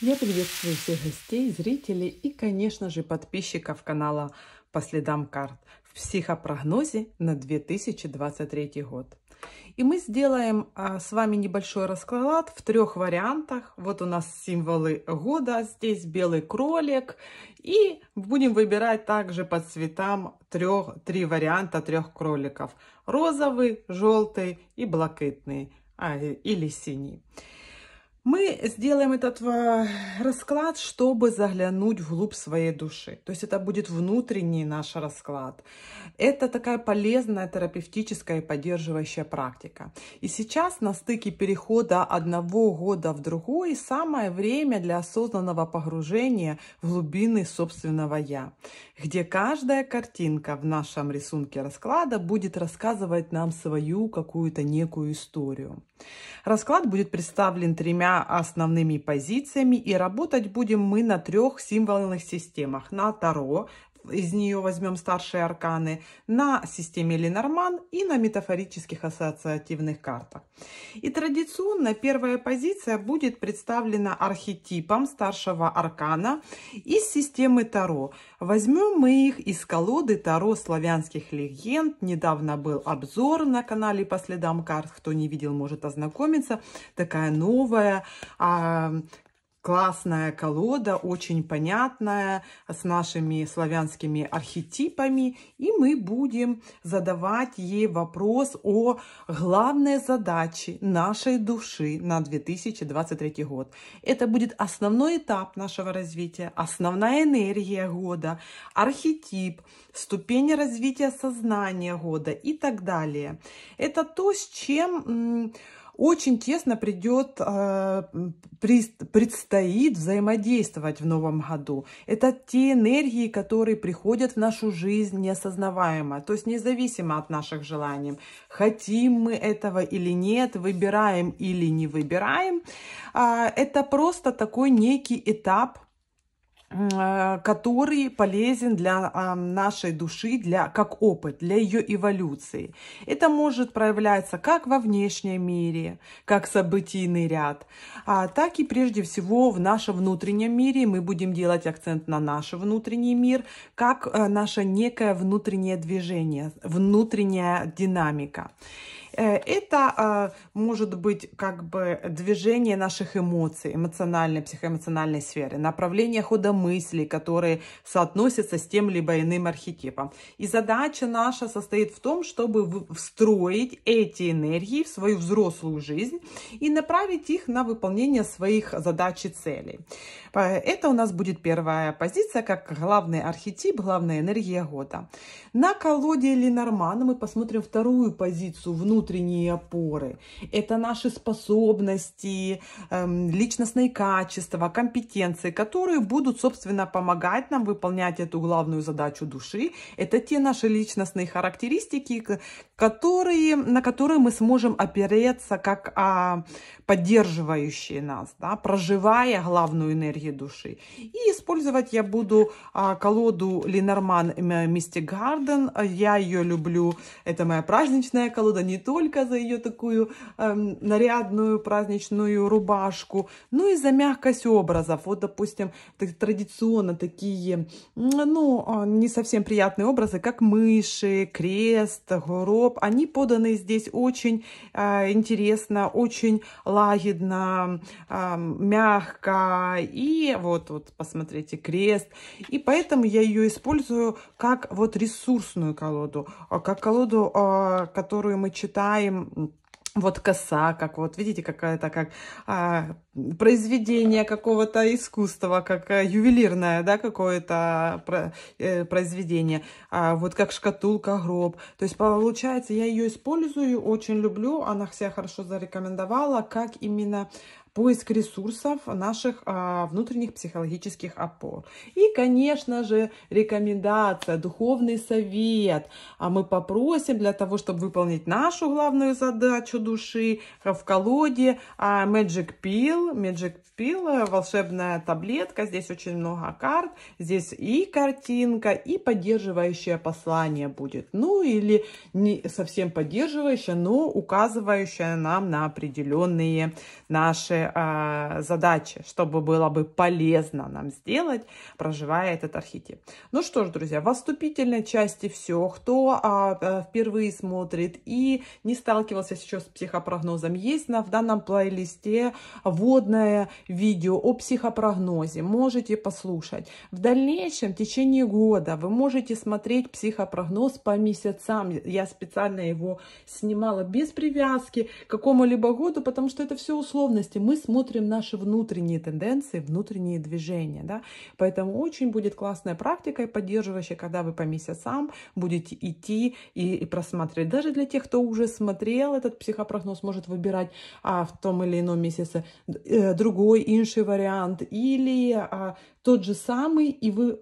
Я приветствую всех гостей, зрителей и, конечно же, подписчиков канала «По следам карт» в психопрогнозе на 2023 год. И мы сделаем а, с вами небольшой расклад в трех вариантах. Вот у нас символы года, здесь белый кролик. И будем выбирать также по цветам трех, три варианта трех кроликов. Розовый, желтый и блакитный а, или синий. Мы сделаем этот э, расклад, чтобы заглянуть вглубь своей души. То есть это будет внутренний наш расклад. Это такая полезная терапевтическая и поддерживающая практика. И сейчас на стыке перехода одного года в другой самое время для осознанного погружения в глубины собственного «я», где каждая картинка в нашем рисунке расклада будет рассказывать нам свою какую-то некую историю. Расклад будет представлен тремя основными позициями. И работать будем мы на трех символных системах. На Таро, из нее возьмем старшие арканы, на системе Ленорман и на метафорических ассоциативных картах. И традиционно первая позиция будет представлена архетипом старшего аркана из системы Таро. Возьмем мы их из колоды Таро славянских легенд. Недавно был обзор на канале по следам карт. Кто не видел, может ознакомиться. Такая новая а, классная колода, очень понятная, с нашими славянскими архетипами. И мы будем задавать ей вопрос о главной задаче нашей души на 2023 год. Это будет основной этап нашего развития, основная энергия года, архетип, ступени развития сознания года и так далее. Это то, с чем очень тесно придет, э, предстоит взаимодействовать в новом году. Это те энергии, которые приходят в нашу жизнь неосознаваемо, то есть независимо от наших желаний. Хотим мы этого или нет, выбираем или не выбираем. А, это просто такой некий этап Э, который полезен для а, нашей души, для, как опыт, для ее эволюции. Это может проявляться как во внешнем мире, как событийный ряд, а так и прежде всего в нашем внутреннем мире. Мы будем делать акцент на наш внутренний мир, как э, наше некое внутреннее движение, внутренняя динамика. Э, это а, может быть как бы движение наших эмоций, эмоциональной, психоэмоциональной сферы, направление хода мыслей, которые соотносятся с тем либо иным архетипом. И задача наша состоит в том, чтобы встроить эти энергии в свою взрослую жизнь и направить их на выполнение своих задач и целей. Это у нас будет первая позиция, как главный архетип, главная энергия года. На колоде Ленормана мы посмотрим вторую позицию, внутренние опоры. Это наши способности, эм, личностные качества, компетенции, которые будут, собственно, помогать нам выполнять эту главную задачу души. Это те наши личностные характеристики, которые, на которые мы сможем опереться как а, поддерживающие нас, да, проживая главную энергию энергии души. И использовать я буду а, колоду Lenormand Mystic Garden. Я ее люблю. Это моя праздничная колода не только за ее такую э, нарядную праздничную рубашку, но и за мягкость образов. Вот, допустим, традиционно такие, ну, а, не совсем приятные образы, как мыши, крест, гроб. Они поданы здесь очень э, интересно, очень лагерно, э, мягко и Мария, вот, вот, посмотрите, крест. И поэтому я ее использую как вот ресурсную колоду, а, как колоду, а, которую мы читаем вот коса, как вот, видите, какая-то как а, произведение какого-то искусства, как а, ювелирное, да, какое-то про, э, произведение, а, вот как шкатулка, гроб. То есть, получается, я ее использую, очень люблю, она себя хорошо зарекомендовала, как именно поиск ресурсов наших а, внутренних психологических опор. И, конечно же, рекомендация, духовный совет. А мы попросим для того, чтобы выполнить нашу главную задачу души э, в колоде а, Magic Pill. Magic Pill э, – волшебная таблетка. Здесь очень много карт. Здесь и картинка, и поддерживающее послание будет. Ну, или не совсем поддерживающее, но указывающее нам на определенные наши а, задачи, чтобы было бы полезно нам сделать, проживая этот архетип. Ну что ж, друзья, в вступительной части все. Кто э, впервые смотрит и не сталкивался еще с психопрогнозом, есть на, в данном плейлисте вводное видео о психопрогнозе. Можете послушать. В дальнейшем, в течение года, вы можете смотреть психопрогноз по месяцам. Я специально его снимала без привязки к какому-либо году, потому что это все условности. Мы смотрим наши внутренние тенденции, внутренние движения, да, поэтому очень будет классная практика и поддерживающая, когда вы по месяцам будете идти и, и просматривать. Даже для тех, кто уже смотрел этот психопрогноз, может выбирать а, в том или ином месяце э, другой, инший вариант или а, тот же самый, и вы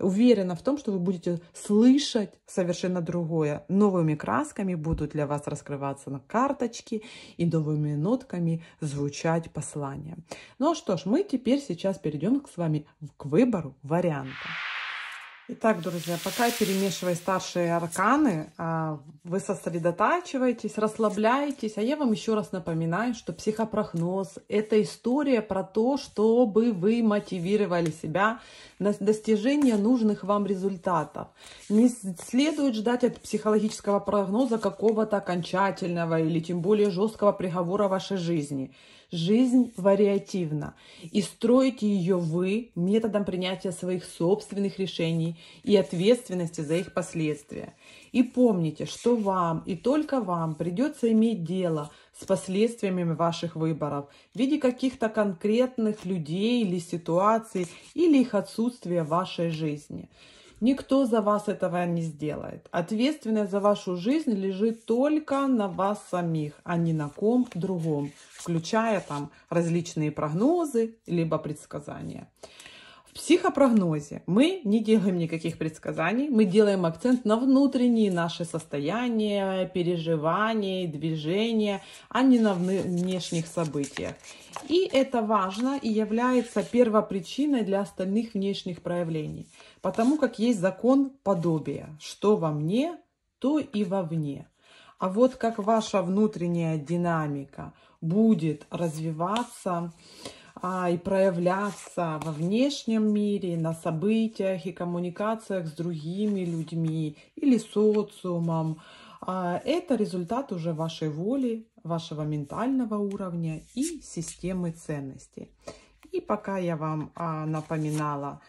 уверена в том, что вы будете слышать совершенно другое. Новыми красками будут для вас раскрываться на карточки и новыми нотками звучать изучать послание. Ну что ж, мы теперь сейчас перейдем к с вами к выбору варианта. Итак, друзья, пока я перемешиваю старшие арканы, а, вы сосредотачиваетесь, расслабляетесь. А я вам еще раз напоминаю, что психопрогноз – это история про то, чтобы вы мотивировали себя на достижение нужных вам результатов. Не следует ждать от психологического прогноза какого-то окончательного или тем более жесткого приговора вашей жизни – Жизнь вариативна, и строите ее вы методом принятия своих собственных решений и ответственности за их последствия. И помните, что вам и только вам придется иметь дело с последствиями ваших выборов в виде каких-то конкретных людей или ситуаций или их отсутствия в вашей жизни. Никто за вас этого не сделает. Ответственность за вашу жизнь лежит только на вас самих, а не на ком другом, включая там различные прогнозы, либо предсказания. В психопрогнозе мы не делаем никаких предсказаний, мы делаем акцент на внутренние наши состояния, переживания, движения, а не на внешних событиях. И это важно и является первопричиной для остальных внешних проявлений потому как есть закон подобия, что во мне, то и вовне. А вот как ваша внутренняя динамика будет развиваться а, и проявляться во внешнем мире, на событиях и коммуникациях с другими людьми или социумом, а, это результат уже вашей воли, вашего ментального уровня и системы ценностей. И пока я вам а, напоминала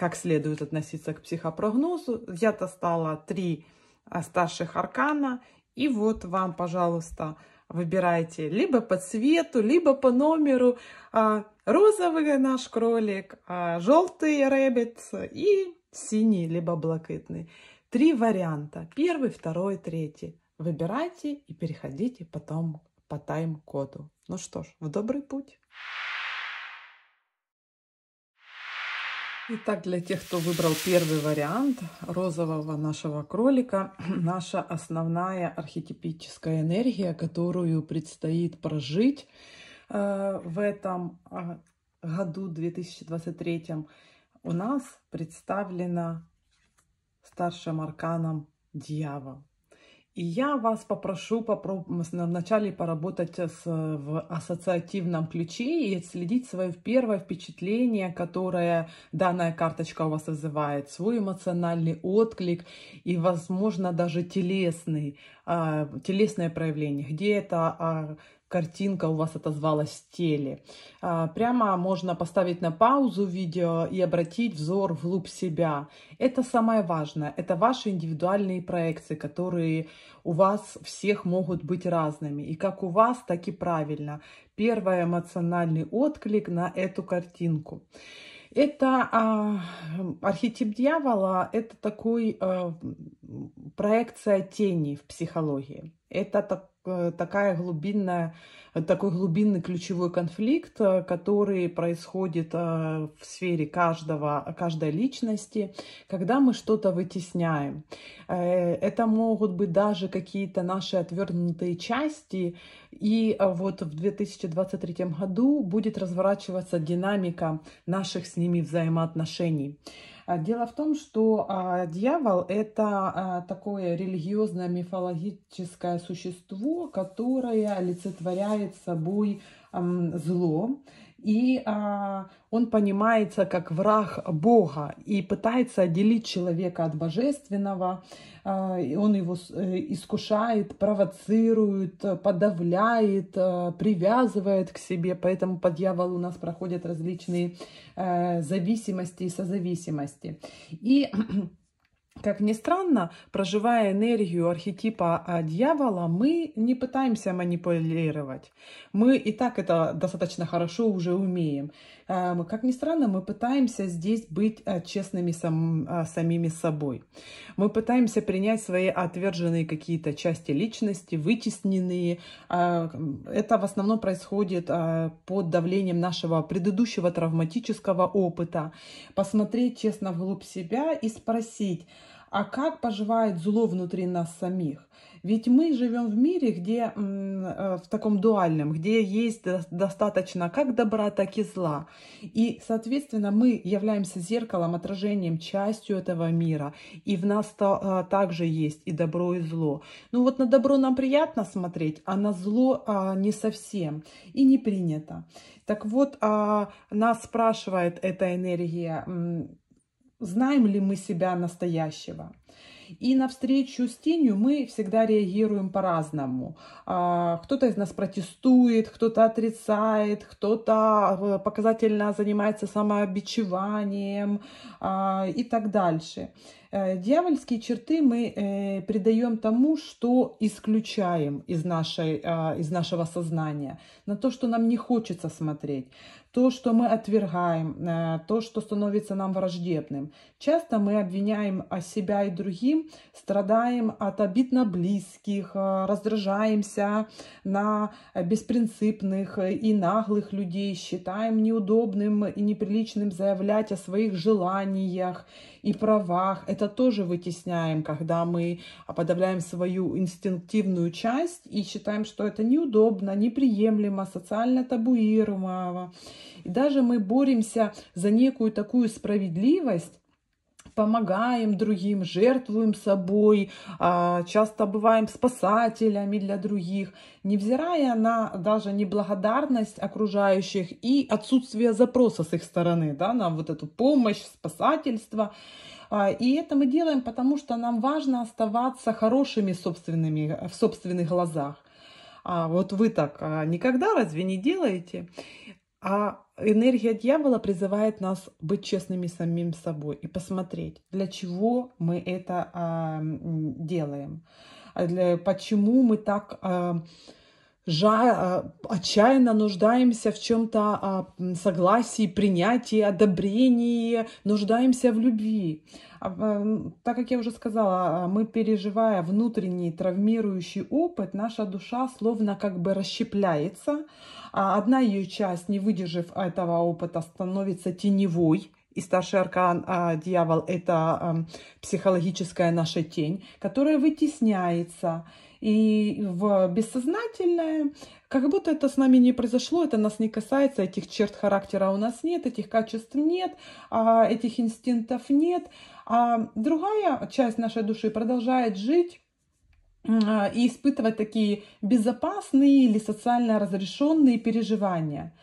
как следует относиться к психопрогнозу. Я-то стала три а, старших аркана. И вот вам, пожалуйста, выбирайте либо по цвету, либо по номеру. А, розовый наш кролик, а, желтый рэббит и синий, либо блакитный. Три варианта. Первый, второй, третий. Выбирайте и переходите потом по тайм-коду. Ну что ж, в добрый путь! Итак, для тех, кто выбрал первый вариант розового нашего кролика, наша основная архетипическая энергия, которую предстоит прожить э, в этом э, году 2023, у нас представлена старшим арканом дьявол. И я вас попрошу попроб... вначале поработать э, с... в ассоциативном ключе и отследить свое первое впечатление, которое данная карточка у вас вызывает, свой эмоциональный отклик и, возможно, даже телесный, а, телесное проявление, где это а, картинка у вас отозвалась в теле. А, прямо можно поставить на паузу видео и обратить взор вглубь себя. Это самое важное. Это ваши индивидуальные проекции, которые у вас всех могут быть разными. И как у вас, так и правильно. Первый эмоциональный отклик на эту картинку. Это а, архетип дьявола, это такой а, проекция тени в психологии. Это так, э, такая глубинная, такой глубинный ключевой конфликт, э, который происходит э, в сфере каждого, каждой личности, когда мы что-то вытесняем. Это могут быть даже какие-то наши отвернутые части. И вот в 2023 году будет разворачиваться динамика наших с ними взаимоотношений. А, дело в том, что а, дьявол – это а, такое религиозное мифологическое существо, которое олицетворяет собой зло и а, он понимается как враг Бога и пытается отделить человека от божественного. А, и он его э, искушает, провоцирует, подавляет, а, привязывает к себе. Поэтому по дьяволу у нас проходят различные а, зависимости и созависимости. И Как ни странно, проживая энергию архетипа а, дьявола, мы не пытаемся манипулировать. Мы и так это достаточно хорошо уже умеем. А, как ни странно, мы пытаемся здесь быть а, честными сам, самими собой. Мы пытаемся принять свои отверженные какие-то части личности, вытесненные. Это в основном происходит под давлением нашего предыдущего травматического опыта. Посмотреть честно вглубь себя и спросить, а как поживает зло внутри нас самих. Ведь мы живем в мире, где э, в таком дуальном, где есть достаточно как добра, так и зла. И, соответственно, мы являемся зеркалом, отражением, частью этого мира. И в нас э, также есть и добро, и зло. Ну вот на добро нам приятно смотреть, а на зло а, не совсем. И не принято. Так вот, а, нас спрашивает эта энергия, знаем ли мы себя настоящего. И на встречу с тенью мы всегда реагируем по-разному. А, кто-то из нас протестует, кто-то отрицает, кто-то э, показательно занимается самообичеванием а, и так дальше. Э, дьявольские черты мы э, придаем тому, что исключаем из, нашей, а, из нашего сознания, на то, что нам не хочется смотреть то, что мы отвергаем, э, то, что становится нам враждебным. Часто мы обвиняем о а, себя и другим, страдаем от обид на близких, э, раздражаемся на беспринципных и наглых людей, считаем неудобным и неприличным заявлять о своих желаниях и правах. Это тоже вытесняем, когда мы подавляем свою инстинктивную часть и считаем, что это неудобно, неприемлемо, социально табуируемо и даже мы боремся за некую такую справедливость, помогаем другим, жертвуем собой, а, часто бываем спасателями для других, невзирая на даже неблагодарность окружающих и отсутствие запроса с их стороны да, на вот эту помощь, спасательство. А, и это мы делаем, потому что нам важно оставаться хорошими собственными, в собственных глазах. А вот вы так а, никогда разве не делаете? А энергия дьявола призывает нас быть честными самим собой и посмотреть, для чего мы это а, делаем, а для, почему мы так а, жа, а, отчаянно нуждаемся в чем-то а, согласии, принятии, одобрении, нуждаемся в любви. А, так как я уже сказала, мы переживая внутренний травмирующий опыт, наша душа словно как бы расщепляется. Одна ее часть, не выдержав этого опыта, становится теневой, и старший аркан а, дьявол это а, психологическая наша тень, которая вытесняется и в бессознательное, как будто это с нами не произошло, это нас не касается, этих черт характера у нас нет, этих качеств нет, а, этих инстинктов нет. А другая часть нашей души продолжает жить а, и испытывать такие безопасные или социально разрешенные переживания.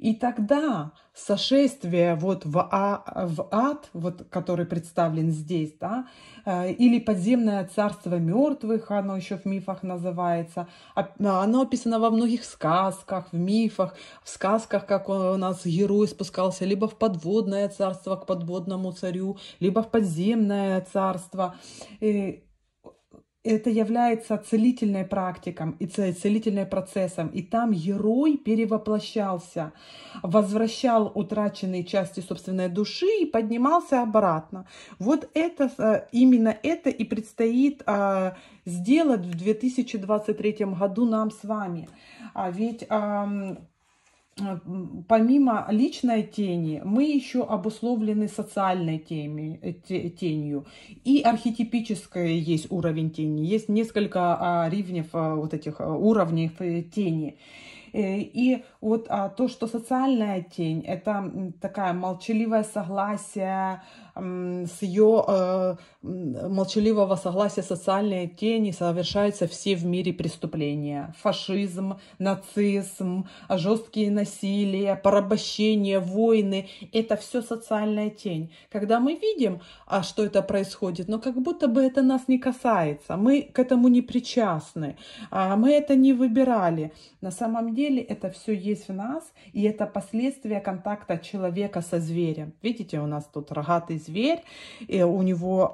И тогда сошествие вот в, а, в ад, вот, который представлен здесь, да, э, или подземное царство мертвых, оно еще в мифах называется, а, а, оно описано во многих сказках, в мифах, в сказках, как у нас герой спускался либо в подводное царство к подводному царю, либо в подземное царство это является целительной практикой и целительным процессом. И там герой перевоплощался, возвращал утраченные части собственной души и поднимался обратно. Вот это, э, именно это и предстоит э, сделать в 2023 году нам с вами. А ведь помимо личной тени, мы еще обусловлены социальной теми, тенью. И архетипическая есть уровень тени. Есть несколько а, ревнев а, вот этих а, уровней э, тени. Э, и вот то, что социальная тень, это такая молчаливое согласие, с ее э, молчаливого согласия социальные тени совершаются все в мире преступления. Фашизм, нацизм, жесткие насилия, порабощение, войны. Это все социальная тень. Когда мы видим, а что это происходит, но как будто бы это нас не касается. Мы к этому не причастны. А, мы это не выбирали. На самом деле это все есть в нас, и это последствия контакта человека со зверем. Видите, у нас тут рогатый зверь, и у него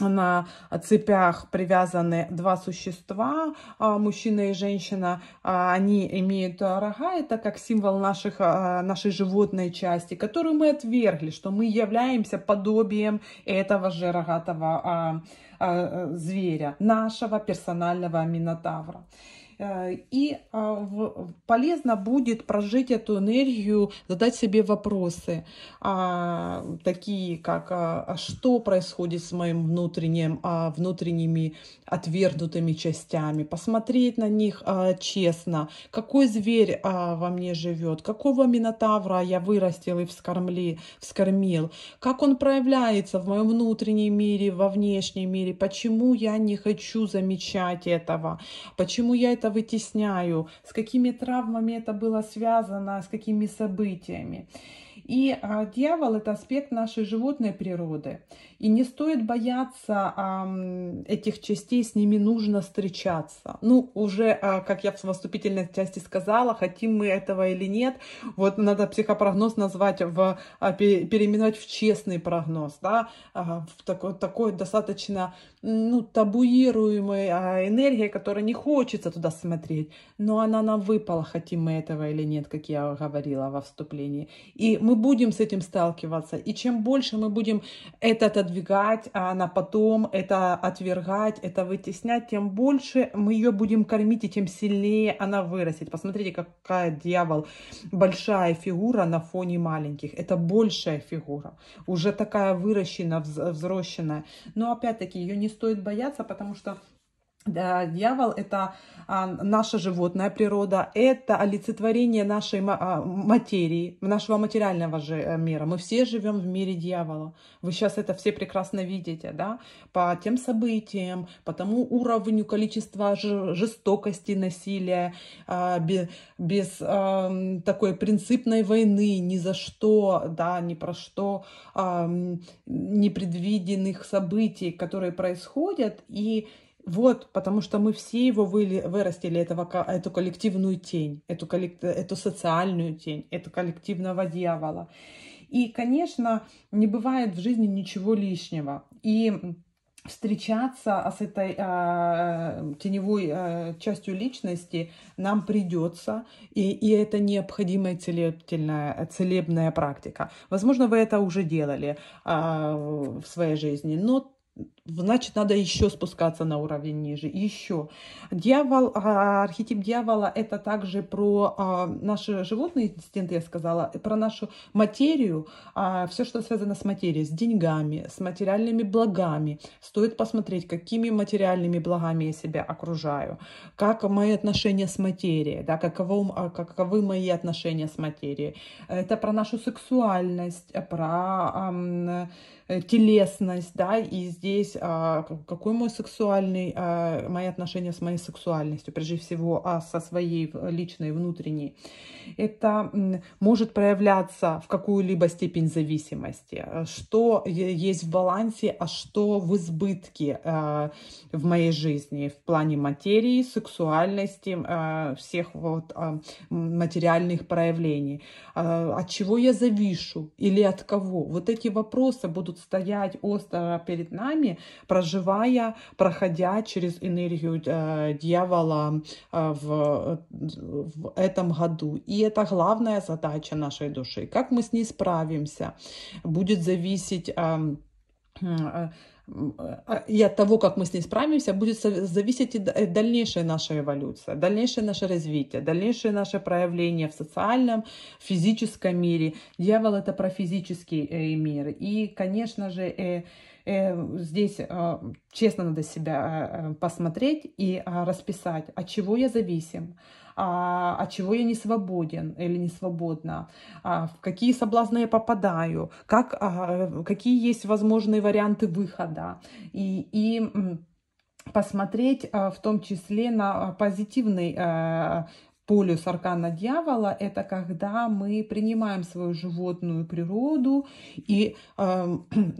на цепях привязаны два существа, а, мужчина и женщина. А, они имеют а, рога, это как символ наших, нашей животной части, которую мы отвергли, что мы являемся подобием этого же рогатого зверя, нашего персонального минотавра. Э, и а, полезно будет прожить эту энергию, задать себе вопросы, а, такие как а, «А что происходит с моим внутренним, внутренними отвергнутыми частями?» Посмотреть на них честно. Какой зверь во мне живет? Какого минотавра я вырастил и вскормли, вскормил? Как он проявляется в моем внутреннем мире, во внешнем мире? Почему я не хочу замечать этого? Почему я это это вытесняю, с какими травмами это было связано, с какими событиями. И а, дьявол это аспект нашей животной природы. И не стоит бояться а, этих частей, с ними нужно встречаться. Ну, уже, а, как я в выступительной части сказала, хотим мы этого или нет, вот надо психопрогноз назвать, в, а, переименовать в честный прогноз, да, а, в такой, такой достаточно ну, табуируемой а энергией, которая не хочется туда смотреть, но она нам выпала, хотим мы этого или нет, как я говорила во вступлении. И мы будем с этим сталкиваться, и чем больше мы будем это отодвигать, а она потом это отвергать, это вытеснять, тем больше мы ее будем кормить, и тем сильнее она вырастет. Посмотрите, какая дьявол, большая фигура на фоне маленьких. Это большая фигура, уже такая выращена, взросшенная. Но опять-таки ее не не стоит бояться, потому что Дьявол – это а, наша животная природа, это олицетворение нашей а, материи, нашего материального же э, мира. Мы все живем в мире дьявола. Вы сейчас это все прекрасно видите, да? По тем событиям, по тому уровню количества жестокости, насилия, а, без, без такой принципной войны, ни за что, да, ни про что, непредвиденных событий, которые происходят. И вот, потому что мы все его выли, вырастили, этого, эту коллективную тень, эту, коллек, эту социальную тень, эту коллективного дьявола. И, конечно, не бывает в жизни ничего лишнего. И встречаться с этой э, теневой э, частью личности нам придется, и, и это необходимая целебная, целебная практика. Возможно, вы это уже делали э, в своей жизни, но значит, надо еще спускаться на уровень ниже, еще. Дьявол, а, архетип дьявола – это также про а, наши животные инстинкты, я сказала, про нашу материю, а, все, что связано с материей, с деньгами, с материальными благами. Стоит посмотреть, какими материальными благами я себя окружаю, как мои отношения с материей, да, каковы, каковы мои отношения с материей. Это про нашу сексуальность, про э, телесность, да, и здесь здесь, а, какой мой сексуальный, а, мои отношения с моей сексуальностью, прежде всего а со своей личной, внутренней. Это может проявляться в какую-либо степень зависимости. А что есть в балансе, а что в избытке в моей жизни в плане материи, сексуальности, всех вот материальных проявлений. От чего я завишу или от кого? Вот эти вопросы будут стоять остро перед нами, программе, проживая, проходя через энергию э, дьявола э, в, в этом году. И это главная задача нашей души. Как мы с ней справимся, будет зависеть... Э, э, э, и от того, как мы с ней справимся, будет зависеть и дальнейшая наша эволюция, дальнейшее наше развитие, дальнейшее наше проявление в социальном, физическом мире. Дьявол — это про физический э, мир. И, конечно же, э, Эм, здесь а, честно надо себя э, э, посмотреть и а, расписать, от чего я зависим, а, от чего я не свободен или не свободна, в какие соблазны я попадаю, как, какие есть возможные варианты выхода. И, и посмотреть в том числе на позитивный э, полюс аркана дьявола – это когда мы принимаем свою животную природу и э,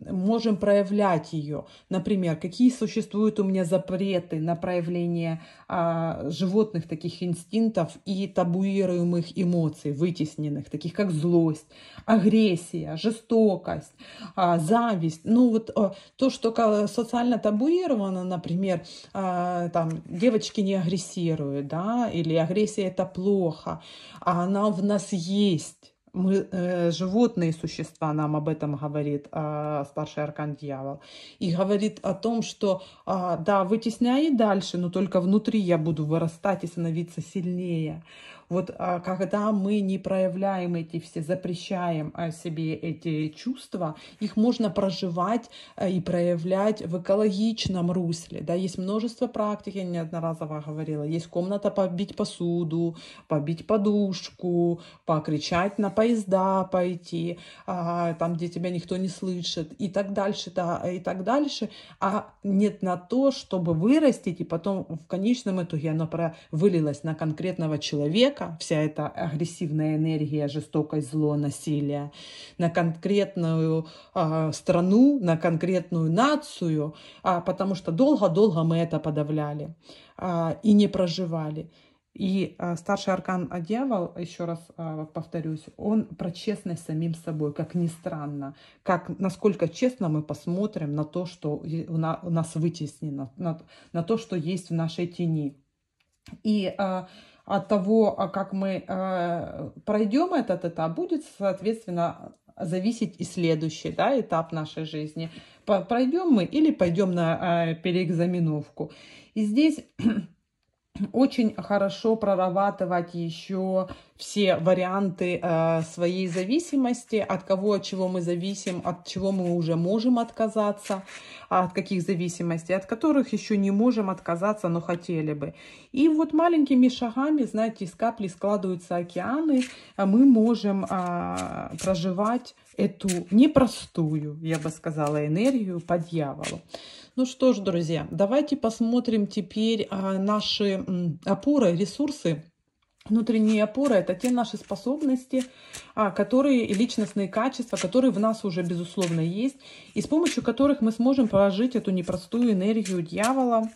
можем проявлять ее. Например, какие существуют у меня запреты на проявление э, животных таких инстинктов и табуируемых эмоций, вытесненных, таких как злость, агрессия, жестокость, э, зависть. Ну вот э, то, что социально табуировано, например, э, там девочки не агрессируют, да, или агрессия это плохо, а она в нас есть. Мы э, животные существа, нам об этом говорит э, старший аркан дьявол. И говорит о том, что э, да, вытесняй дальше, но только внутри я буду вырастать и становиться сильнее. Вот а, когда мы не проявляем эти все, запрещаем а, себе эти чувства, их можно проживать э, и проявлять в экологичном русле. Да, есть множество практик, я неодноразово говорила. Есть комната побить посуду, побить подушку, покричать на поезда пойти, а, там, где тебя никто не слышит и так дальше, да, э, и так дальше. А нет на то, чтобы вырастить, и потом в конечном итоге оно вылилось на конкретного человека, человека, вся эта агрессивная энергия, жестокость, зло, насилие, на конкретную э, страну, на конкретную нацию, э, потому что долго-долго мы это подавляли э, и не проживали. И э, старший аркан дьявол, еще раз э, повторюсь, он про честность самим собой, как ни странно, как насколько честно мы посмотрим на то, что у, на, у нас вытеснено, на, на то, что есть в нашей тени. И э, от того, а как мы э, пройдем этот этап, будет, соответственно, зависеть и следующий да, этап нашей жизни. Пройдем мы или пойдем на э, переэкзаменовку. И здесь очень хорошо прорабатывать еще все варианты э, своей зависимости, от кого, от чего мы зависим, от чего мы уже можем отказаться, от каких зависимостей, от которых еще не можем отказаться, но хотели бы. И вот маленькими шагами, знаете, из капли складываются океаны, а мы можем э, проживать эту непростую, я бы сказала, энергию по дьяволу. Ну что ж, друзья, давайте посмотрим теперь а, наши опоры, ресурсы. Внутренние опоры – это те наши способности, а, которые личностные качества, которые в нас уже, безусловно, есть, и с помощью которых мы сможем положить эту непростую энергию дьявола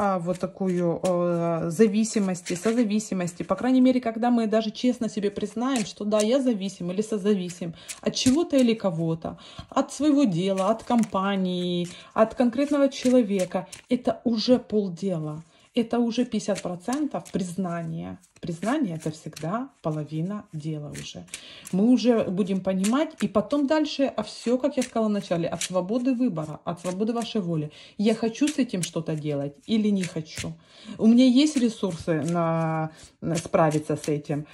а, вот такую а, зависимости, созависимости. По крайней мере, когда мы даже честно себе признаем, что да, я зависим или созависим от чего-то или кого-то, от своего дела, от компании, от конкретного человека, это уже полдела это уже 50% признания. Признание это всегда половина дела уже. Мы уже будем понимать, и потом дальше, а все, как я сказала вначале, от свободы выбора, от свободы вашей воли. Я хочу с этим что-то делать или не хочу. У меня есть ресурсы на, на справиться с этим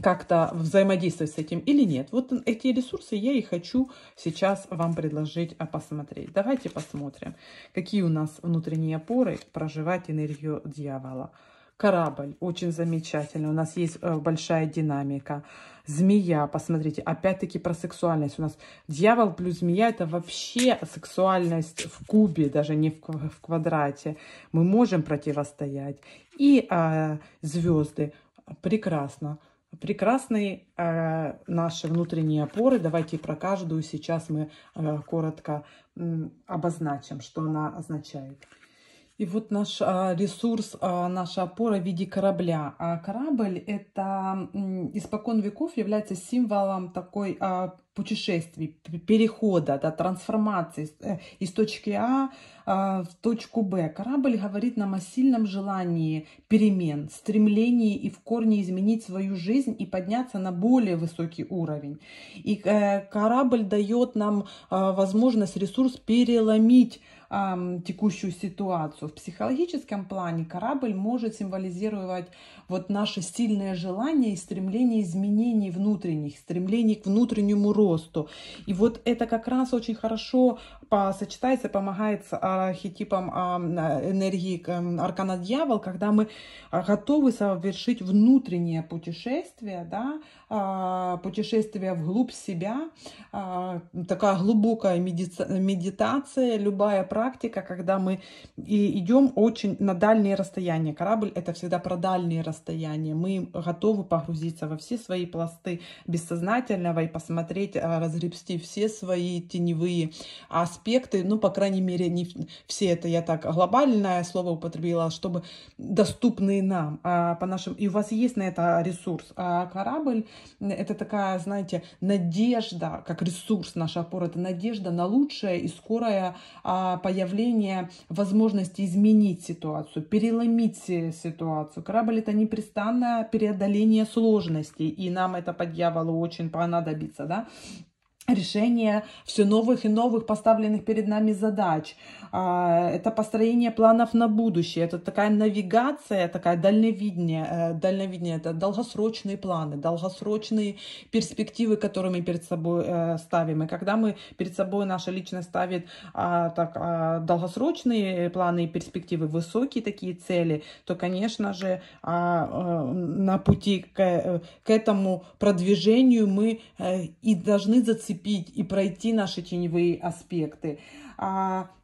как-то взаимодействовать с этим или нет. Вот эти ресурсы я и хочу сейчас вам предложить а, посмотреть. Давайте посмотрим, какие у нас внутренние опоры проживать энергию дьявола. Корабль, очень замечательный. у нас есть э, большая динамика. Змея, посмотрите, опять-таки про сексуальность. У нас дьявол плюс змея – это вообще сексуальность в кубе, даже не в, квадрате. Мы можем противостоять. И э, звезды, прекрасно прекрасные э, наши внутренние опоры. Давайте про каждую сейчас мы э, коротко обозначим, что она означает. И вот наш э, ресурс, наша опора в виде корабля. А корабль это испокон веков является символом такой путешествий, перехода, да, трансформации э, из точки а, а в точку Б. Корабль говорит нам о сильном желании перемен, стремлении и в корне изменить свою жизнь и подняться на более высокий уровень. И э, корабль дает нам э, возможность, ресурс переломить текущую ситуацию. В психологическом плане корабль может символизировать вот наше сильное желание и стремление изменений внутренних, стремление к внутреннему росту. И вот это как раз очень хорошо сочетается, помогает с а, архетипом а, энергии Аркана Дьявол, когда мы а, готовы совершить внутреннее путешествие, да, путешествие вглубь себя, такая глубокая медитация, любая практика, когда мы и идем очень на дальние расстояния. Корабль — это всегда про дальние расстояния. Мы готовы погрузиться во все свои пласты бессознательного и посмотреть, разгребсти все свои теневые аспекты, аспекты, ну, по крайней мере, не все это я так глобальное слово употребила, чтобы доступные нам, а, по нашим, и у вас есть на это ресурс, а корабль это такая, знаете, надежда, как ресурс наша опора, это надежда на лучшее и скорое а, появление возможности изменить ситуацию, переломить ситуацию. Корабль это непрестанное преодоление сложностей, и нам это по дьяволу очень понадобится, да, решение все новых и новых поставленных перед нами задач. А, это построение планов на будущее, это такая навигация, такая дальновидение. Э, дальновидение — это долгосрочные планы, долгосрочные перспективы, которые мы перед собой э, ставим. И когда мы перед собой, наша личность ставит а, так, а, долгосрочные планы и перспективы, высокие такие цели, то, конечно же, э, на пути к, к этому продвижению мы и должны зацепить и пройти наши теневые аспекты.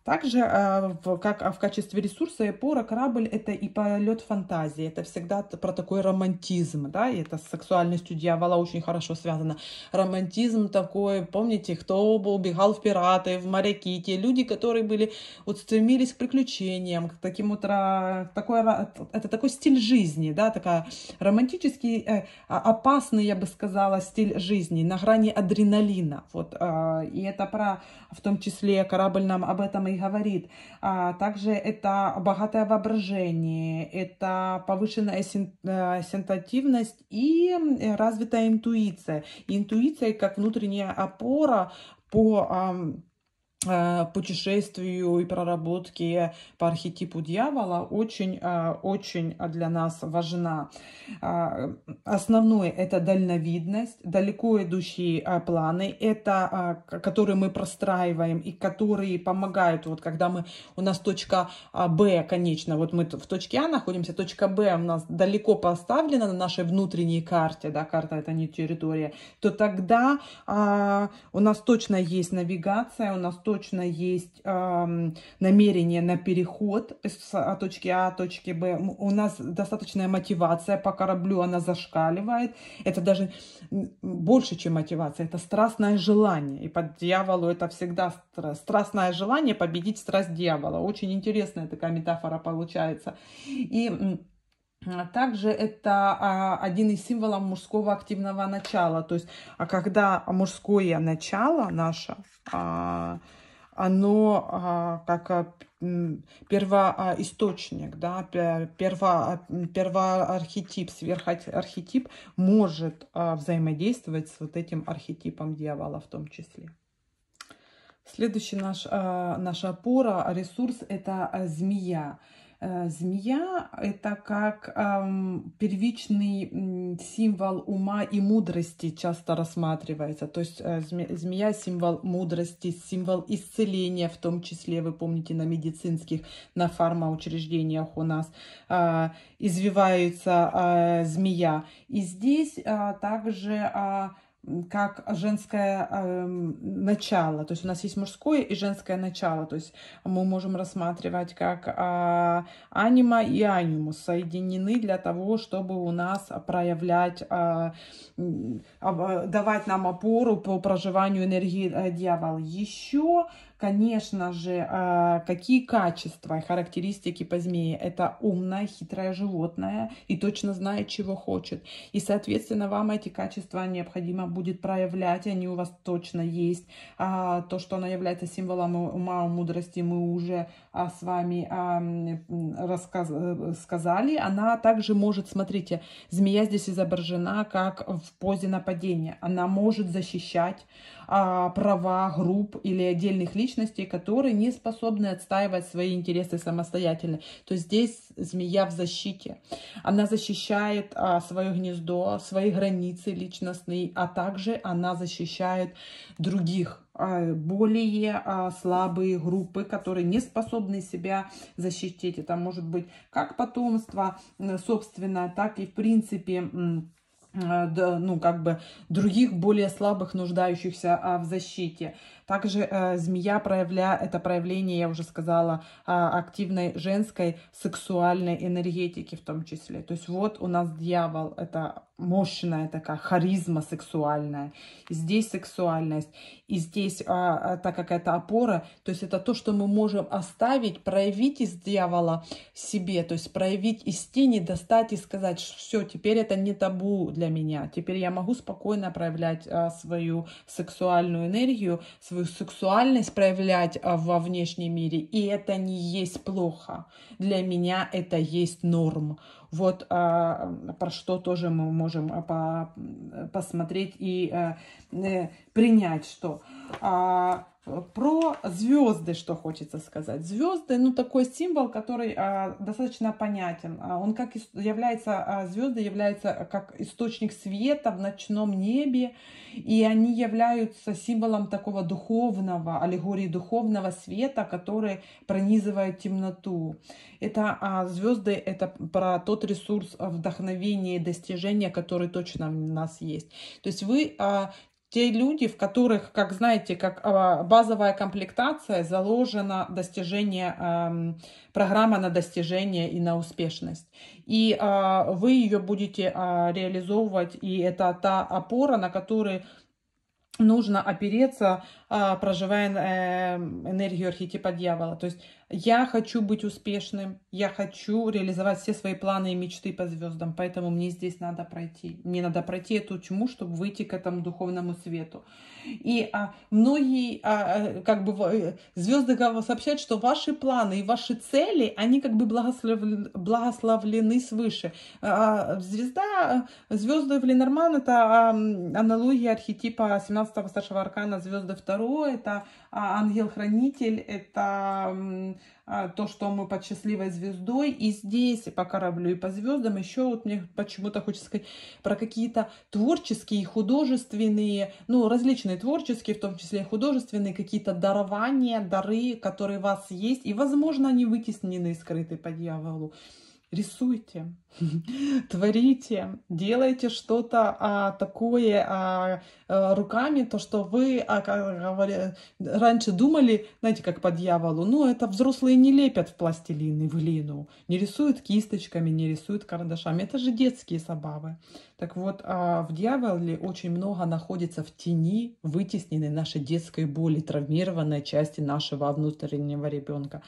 Также а, как а в качестве ресурса опора корабль – это и полет фантазии, это всегда про такой романтизм, да, и это с сексуальностью дьявола очень хорошо связано. Романтизм такой, помните, кто убегал в пираты, в моряки, те люди, которые были, вот стремились к приключениям, к таким вот, такой, это такой стиль жизни, да, такая романтический, э, а, опасный, я бы сказала, стиль жизни, на грани адреналина, вот, и это про, в том числе, корабль нам об этом и говорит. А также это богатое воображение, это повышенная э, сенсативность и э, развитая интуиция. Интуиция как внутренняя опора по Э, путешествию и проработке по архетипу дьявола очень-очень э, для нас важна. Э, основное – это дальновидность, далеко идущие планы, это, которые мы простраиваем и которые помогают, вот когда мы, у нас точка Б, конечно, вот мы в точке А находимся, точка Б у нас далеко поставлена на нашей внутренней карте, да, карта – это не территория, то тогда а, у нас точно есть навигация, у нас точно есть э, намерение на переход с а, точки А, точки Б. У нас достаточная мотивация по кораблю, она зашкаливает. Это даже больше, чем мотивация, это страстное желание. И под дьяволу это всегда страстное желание победить страсть дьявола. Очень интересная такая метафора получается. И а также это а, один из символов мужского активного начала. То есть, а когда мужское начало наше оно а, как а, первоисточник, да, перво, первоархетип, сверхархетип может а, взаимодействовать с вот этим архетипом дьявола в том числе. Следующий наш, наша опора, ресурс – это змея. Э, змея – это как эм, первичный символ ума и мудрости часто рассматривается. То есть э, змея – символ мудрости, символ исцеления, в том числе, вы помните, на медицинских, на фармоучреждениях у нас э, а, извивается э, а, змея. И здесь э, также… Э, как женское э, начало. То есть у нас есть мужское и женское начало. То есть мы можем рассматривать как э, анима и анимус соединены для того, чтобы у нас проявлять, а, э, давать нам опору по проживанию энергии э, дьявола. Еще Конечно же, а, какие качества и характеристики по змее? Это умное, хитрое животное и точно знает, чего хочет. И, соответственно, вам эти качества необходимо будет проявлять, они у вас точно есть. А, то, что она является символом ума, мудрости, мы уже а, с вами рассказали. Э, она также может, смотрите, змея здесь изображена как в позе нападения. Она может защищать права групп или отдельных личностей, личностей, которые не способны отстаивать свои интересы самостоятельно. То здесь змея в защите. Она защищает а, свое гнездо, свои границы личностные, а также она защищает других а, более а, слабые группы, которые не способны себя защитить. Это может быть как потомство собственное, так и в принципе а, ну, как бы других более слабых, нуждающихся а, в защите. Также э, змея проявля... это проявление, я уже сказала, э, активной женской сексуальной энергетики в том числе. То есть вот у нас дьявол, это мощная такая харизма сексуальная. Здесь сексуальность. И здесь, а, а так как это опора, то есть это то, что мы можем оставить, проявить из дьявола себе, то есть проявить из тени, достать и сказать, что все, теперь это не табу для меня. Теперь я могу спокойно проявлять а, свою сексуальную энергию, свою свою сексуальность проявлять а, во внешнем мире, и это не есть плохо. Для меня это есть норм. Вот а, про что тоже мы можем а, по, посмотреть и э, принять, что про звезды, что хочется сказать. Звезды, ну такой символ, который а, достаточно понятен. А, он как является, а, звезды являются а, как источник света в ночном небе, и они являются символом такого духовного, аллегории духовного света, который пронизывает темноту. Это а, звезды, это про тот ресурс вдохновения и достижения, который точно у нас есть. То есть вы а, те люди, в которых, как знаете, как а, базовая комплектация заложена достижение, эм, программа на достижение и на успешность. И а, вы ее будете а, реализовывать, и это та опора, на которой нужно опереться а, проживая э, энергию архетипа дьявола. То есть я хочу быть успешным, я хочу реализовать все свои планы и мечты по звездам, поэтому мне здесь надо пройти. Мне надо пройти эту тьму, чтобы выйти к этому духовному свету. И а, многие, а, э, как бы, э, звезды сообщают, что ваши планы и ваши цели, они как бы благословлены, благословлены свыше. А, звезда, звезды в Ленорман — это аналогия архетипа 17-го старшего аркана звезды 2 Таро, это а, ангел-хранитель, это а, то, что мы под счастливой звездой. И здесь, и по кораблю, и по звездам. Еще вот мне почему-то хочется сказать про какие-то творческие, художественные, ну, различные творческие, в том числе художественные, какие-то дарования, дары, которые у вас есть. И, возможно, они вытеснены и скрыты по дьяволу рисуйте, творите, делайте что-то а, такое а, э, руками, то, что вы а, как, говоря, раньше думали, знаете, как по дьяволу, ну, это взрослые не лепят в пластилин в глину, не рисуют кисточками, не рисуют карандашами, это же детские забавы. Так вот, а, в дьяволе очень много находится в тени вытесненной нашей детской боли, травмированной части нашего внутреннего ребенка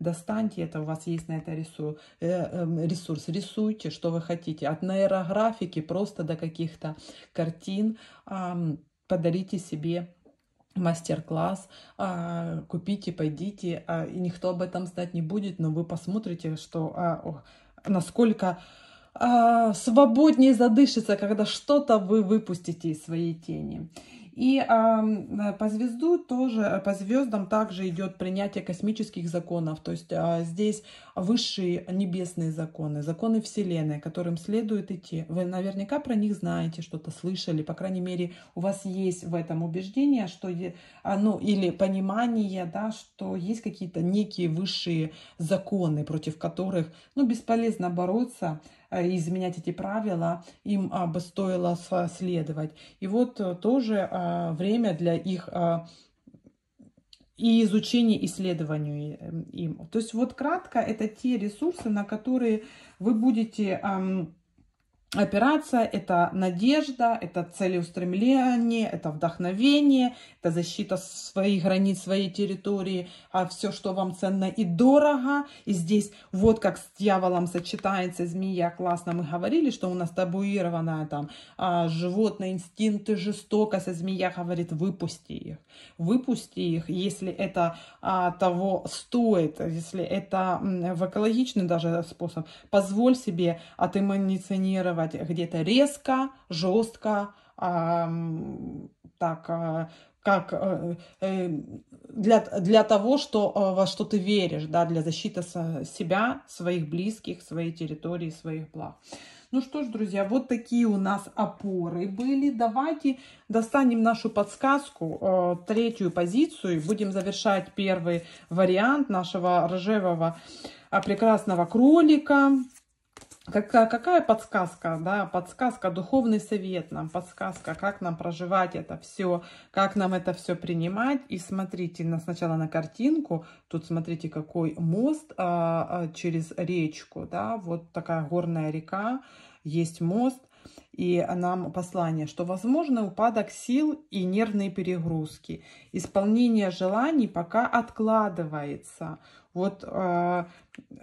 достаньте это, у вас есть на это ресурс, э, эм, ресурс рисуйте, что вы хотите, от нейрографики просто до каких-то картин, подарите себе мастер-класс, а, купите, пойдите, а, и никто об этом знать не будет, но вы посмотрите, что а, насколько свободнее задышится, когда что-то вы выпустите из своей тени. И э, по звезду тоже, по звездам также идет принятие космических законов. То есть э, здесь высшие небесные законы, законы Вселенной, которым следует идти. Вы наверняка про них знаете, что-то слышали. По крайней мере, у вас есть в этом убеждение, что, а, ну, или понимание, да, что есть какие-то некие высшие законы, против которых, ну, бесполезно бороться Э, изменять эти правила, им а, бы стоило следовать. И вот э, тоже а, время для их а, и изучение, исследованию эм, им. То есть вот кратко это те ресурсы, на которые вы будете Операция – это надежда, это целеустремление, это вдохновение, это защита своих границ, своей территории, а все, что вам ценно и дорого. И здесь вот как с дьяволом сочетается змея, классно мы говорили, что у нас табуированная там а, животные инстинкты, жестокость, а змея говорит, выпусти их, выпусти их, если это а, того стоит, если это в экологичный даже способ, позволь себе от отэмониционировать действовать где-то резко, жестко, а, так а, как э, э, для, для того, что, э, во что ты веришь, да, для защиты себя, своих близких, своей территории, своих благ. Ну что ж, друзья, вот такие у нас опоры были. Давайте достанем нашу подсказку, третью позицию. Будем завершать первый вариант нашего ржевого а, прекрасного кролика. Какая, какая подсказка, да, подсказка, духовный совет нам, подсказка, как нам проживать это все, как нам это все принимать. И смотрите на, сначала на картинку, тут смотрите, какой мост а, а, через речку, да, вот такая горная река, есть мост, и нам послание, что возможно упадок сил и нервные перегрузки. Исполнение желаний пока откладывается. Вот э,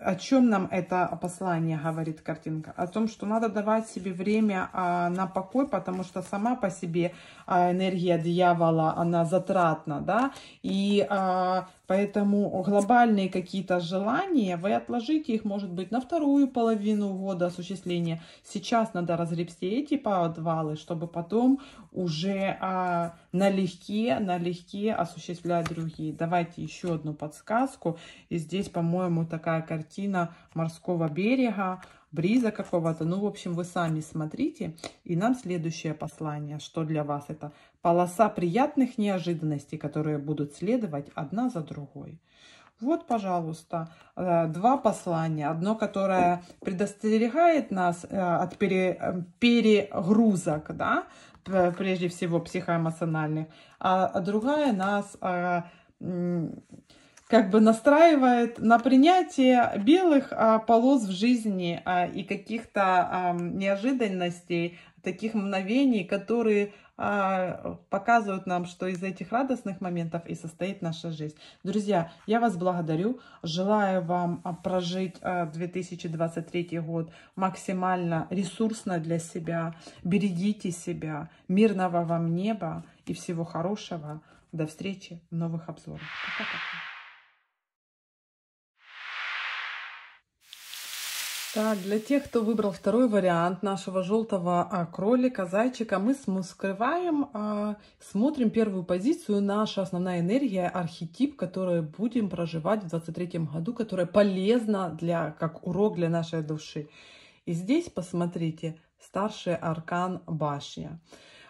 о чем нам это послание говорит картинка? О том, что надо давать себе время а, на покой, потому что сама по себе а, энергия дьявола, она затратна, да, и а, поэтому глобальные какие-то желания, вы отложите их, может быть, на вторую половину года осуществления. Сейчас надо разгребсти эти подвалы, чтобы потом уже а, налегке, налегке осуществлять другие. Давайте еще одну подсказку, и здесь, по-моему, такая такая картина морского берега, бриза какого-то. Ну, в общем, вы сами смотрите. И нам следующее послание, что для вас это полоса приятных неожиданностей, которые будут следовать одна за другой. Вот, пожалуйста, э, два послания. Одно, которое предостерегает нас э, от э, перегрузок, да, прежде всего психоэмоциональных, а, а другая нас как бы настраивает на принятие белых а, полос в жизни а, и каких-то а, неожиданностей, таких мгновений, которые а, показывают нам, что из этих радостных моментов и состоит наша жизнь. Друзья, я вас благодарю, желаю вам а, прожить 2023 а, год максимально ресурсно для себя, берегите себя, мирного вам неба и всего хорошего. До встречи в новых обзорах. Пока-пока. Так, для тех, кто выбрал второй вариант нашего желтого а, кролика, зайчика, мы скрываем, а, смотрим первую позицию, наша основная энергия, архетип, который будем проживать в 23 году, которая полезна для, как урок для нашей души. И здесь посмотрите, старший аркан башня.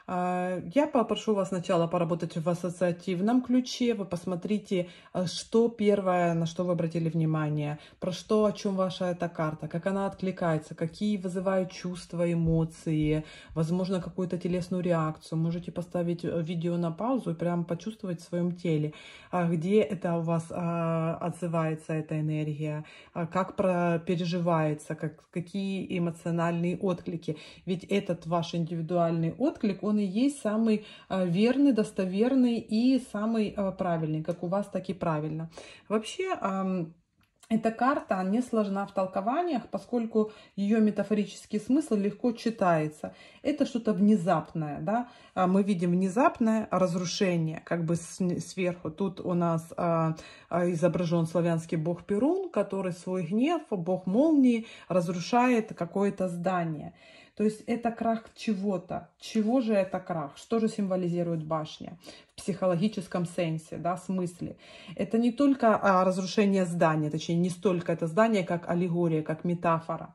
А, я попрошу вас сначала поработать в ассоциативном ключе. Вы посмотрите, а, что первое, на что вы обратили внимание, про что, о чем ваша эта карта, как она откликается, какие вызывают чувства, эмоции, возможно, какую-то телесную реакцию. Можете поставить э, видео на паузу и прям почувствовать в своем теле, а, где это у вас отзывается, эта энергия, как переживается, как, какие эмоциональные отклики. Ведь этот ваш индивидуальный отклик, он он и есть самый а, верный, достоверный и самый а, правильный, как у вас, так и правильно. Вообще, эта карта не сложна в толкованиях, поскольку ее метафорический смысл легко читается. Это что-то внезапное, да? А, мы видим внезапное разрушение, как бы сверху. Тут у нас изображен славянский бог Перун, который свой гнев, бог молнии, разрушает какое-то здание. То есть это крах чего-то. Чего же это крах? Что же символизирует башня? психологическом сенсе, да, смысле. Это не только а, разрушение здания, точнее, не столько это здание, как аллегория, как метафора.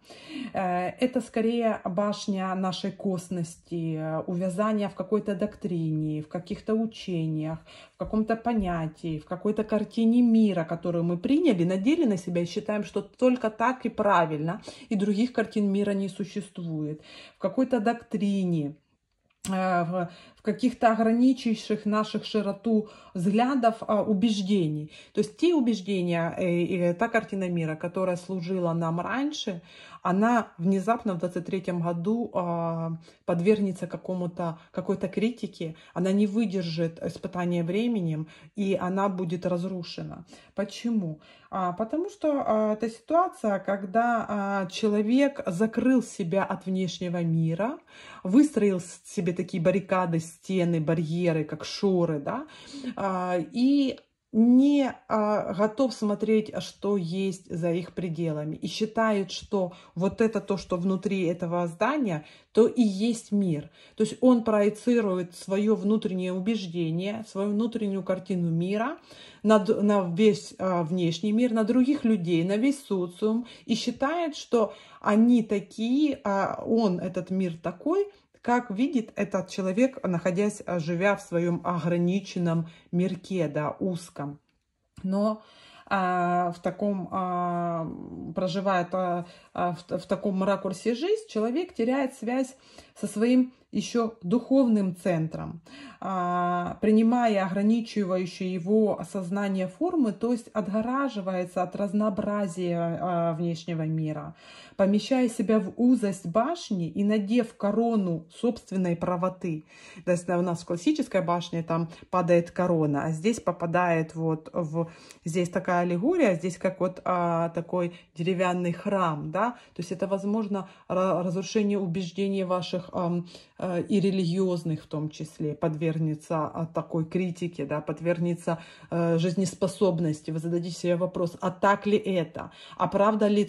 Э, это скорее башня нашей косности, э, увязание в какой-то доктрине, в каких-то учениях, в каком-то понятии, в какой-то картине мира, которую мы приняли, надели на себя и считаем, что только так и правильно, и других картин мира не существует. В какой-то доктрине, э, каких-то ограничивающих наших широту взглядов а, убеждений. То есть те убеждения, э, та картина мира, которая служила нам раньше, она внезапно в 23 году э, подвергнется какому-то, какой-то критике, она не выдержит испытания временем, и она будет разрушена. Почему? А, потому что а, это ситуация, когда человек закрыл себя от внешнего мира, выстроил себе такие баррикады стены, барьеры, как шоры, да, а, и не а, готов смотреть, что есть за их пределами, и считают, что вот это то, что внутри этого здания, то и есть мир. То есть он проецирует свое внутреннее убеждение, свою внутреннюю картину мира на, на весь а, внешний мир, на других людей, на весь социум и считает, что они такие, а он, этот мир такой, как видит этот человек, находясь, а, живя в своем ограниченном мирке, да, узком. Но а, в таком, а, проживает а, в таком ракурсе жизнь, человек теряет связь со своим еще духовным центром, а, принимая ограничивающие его осознание формы, то есть отгораживается от разнообразия а, внешнего мира, помещая себя в узость башни и надев корону собственной правоты. То есть у нас в классической башне там падает корона, а здесь попадает вот в... Здесь такая аллегория, здесь как вот а, такой деревянный храм, да, то есть это, возможно, разрушение убеждений ваших... Э, и религиозных в том числе подвергнется от а, такой критике, да, подвергнется э, жизнеспособности. Вы зададите себе вопрос, а так ли это? А правда ли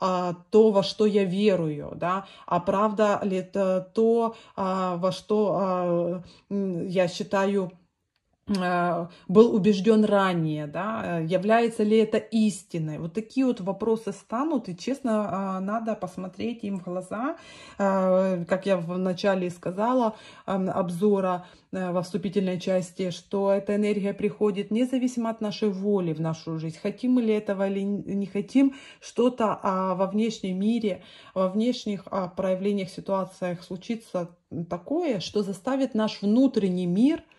а, то, во что я верую? Да? А правда ли то, а, во что я считаю Э, был убежден ранее, да, э, является ли это истиной. Вот такие вот вопросы станут, и честно, э, надо посмотреть им в глаза, как я в начале сказала эм, обзора во вступительной части, что эта энергия приходит независимо от нашей воли в нашу жизнь, хотим мы ли этого или не хотим, что-то а, во внешнем мире, во внешних а, проявлениях, ситуациях случится такое, что заставит наш внутренний мир –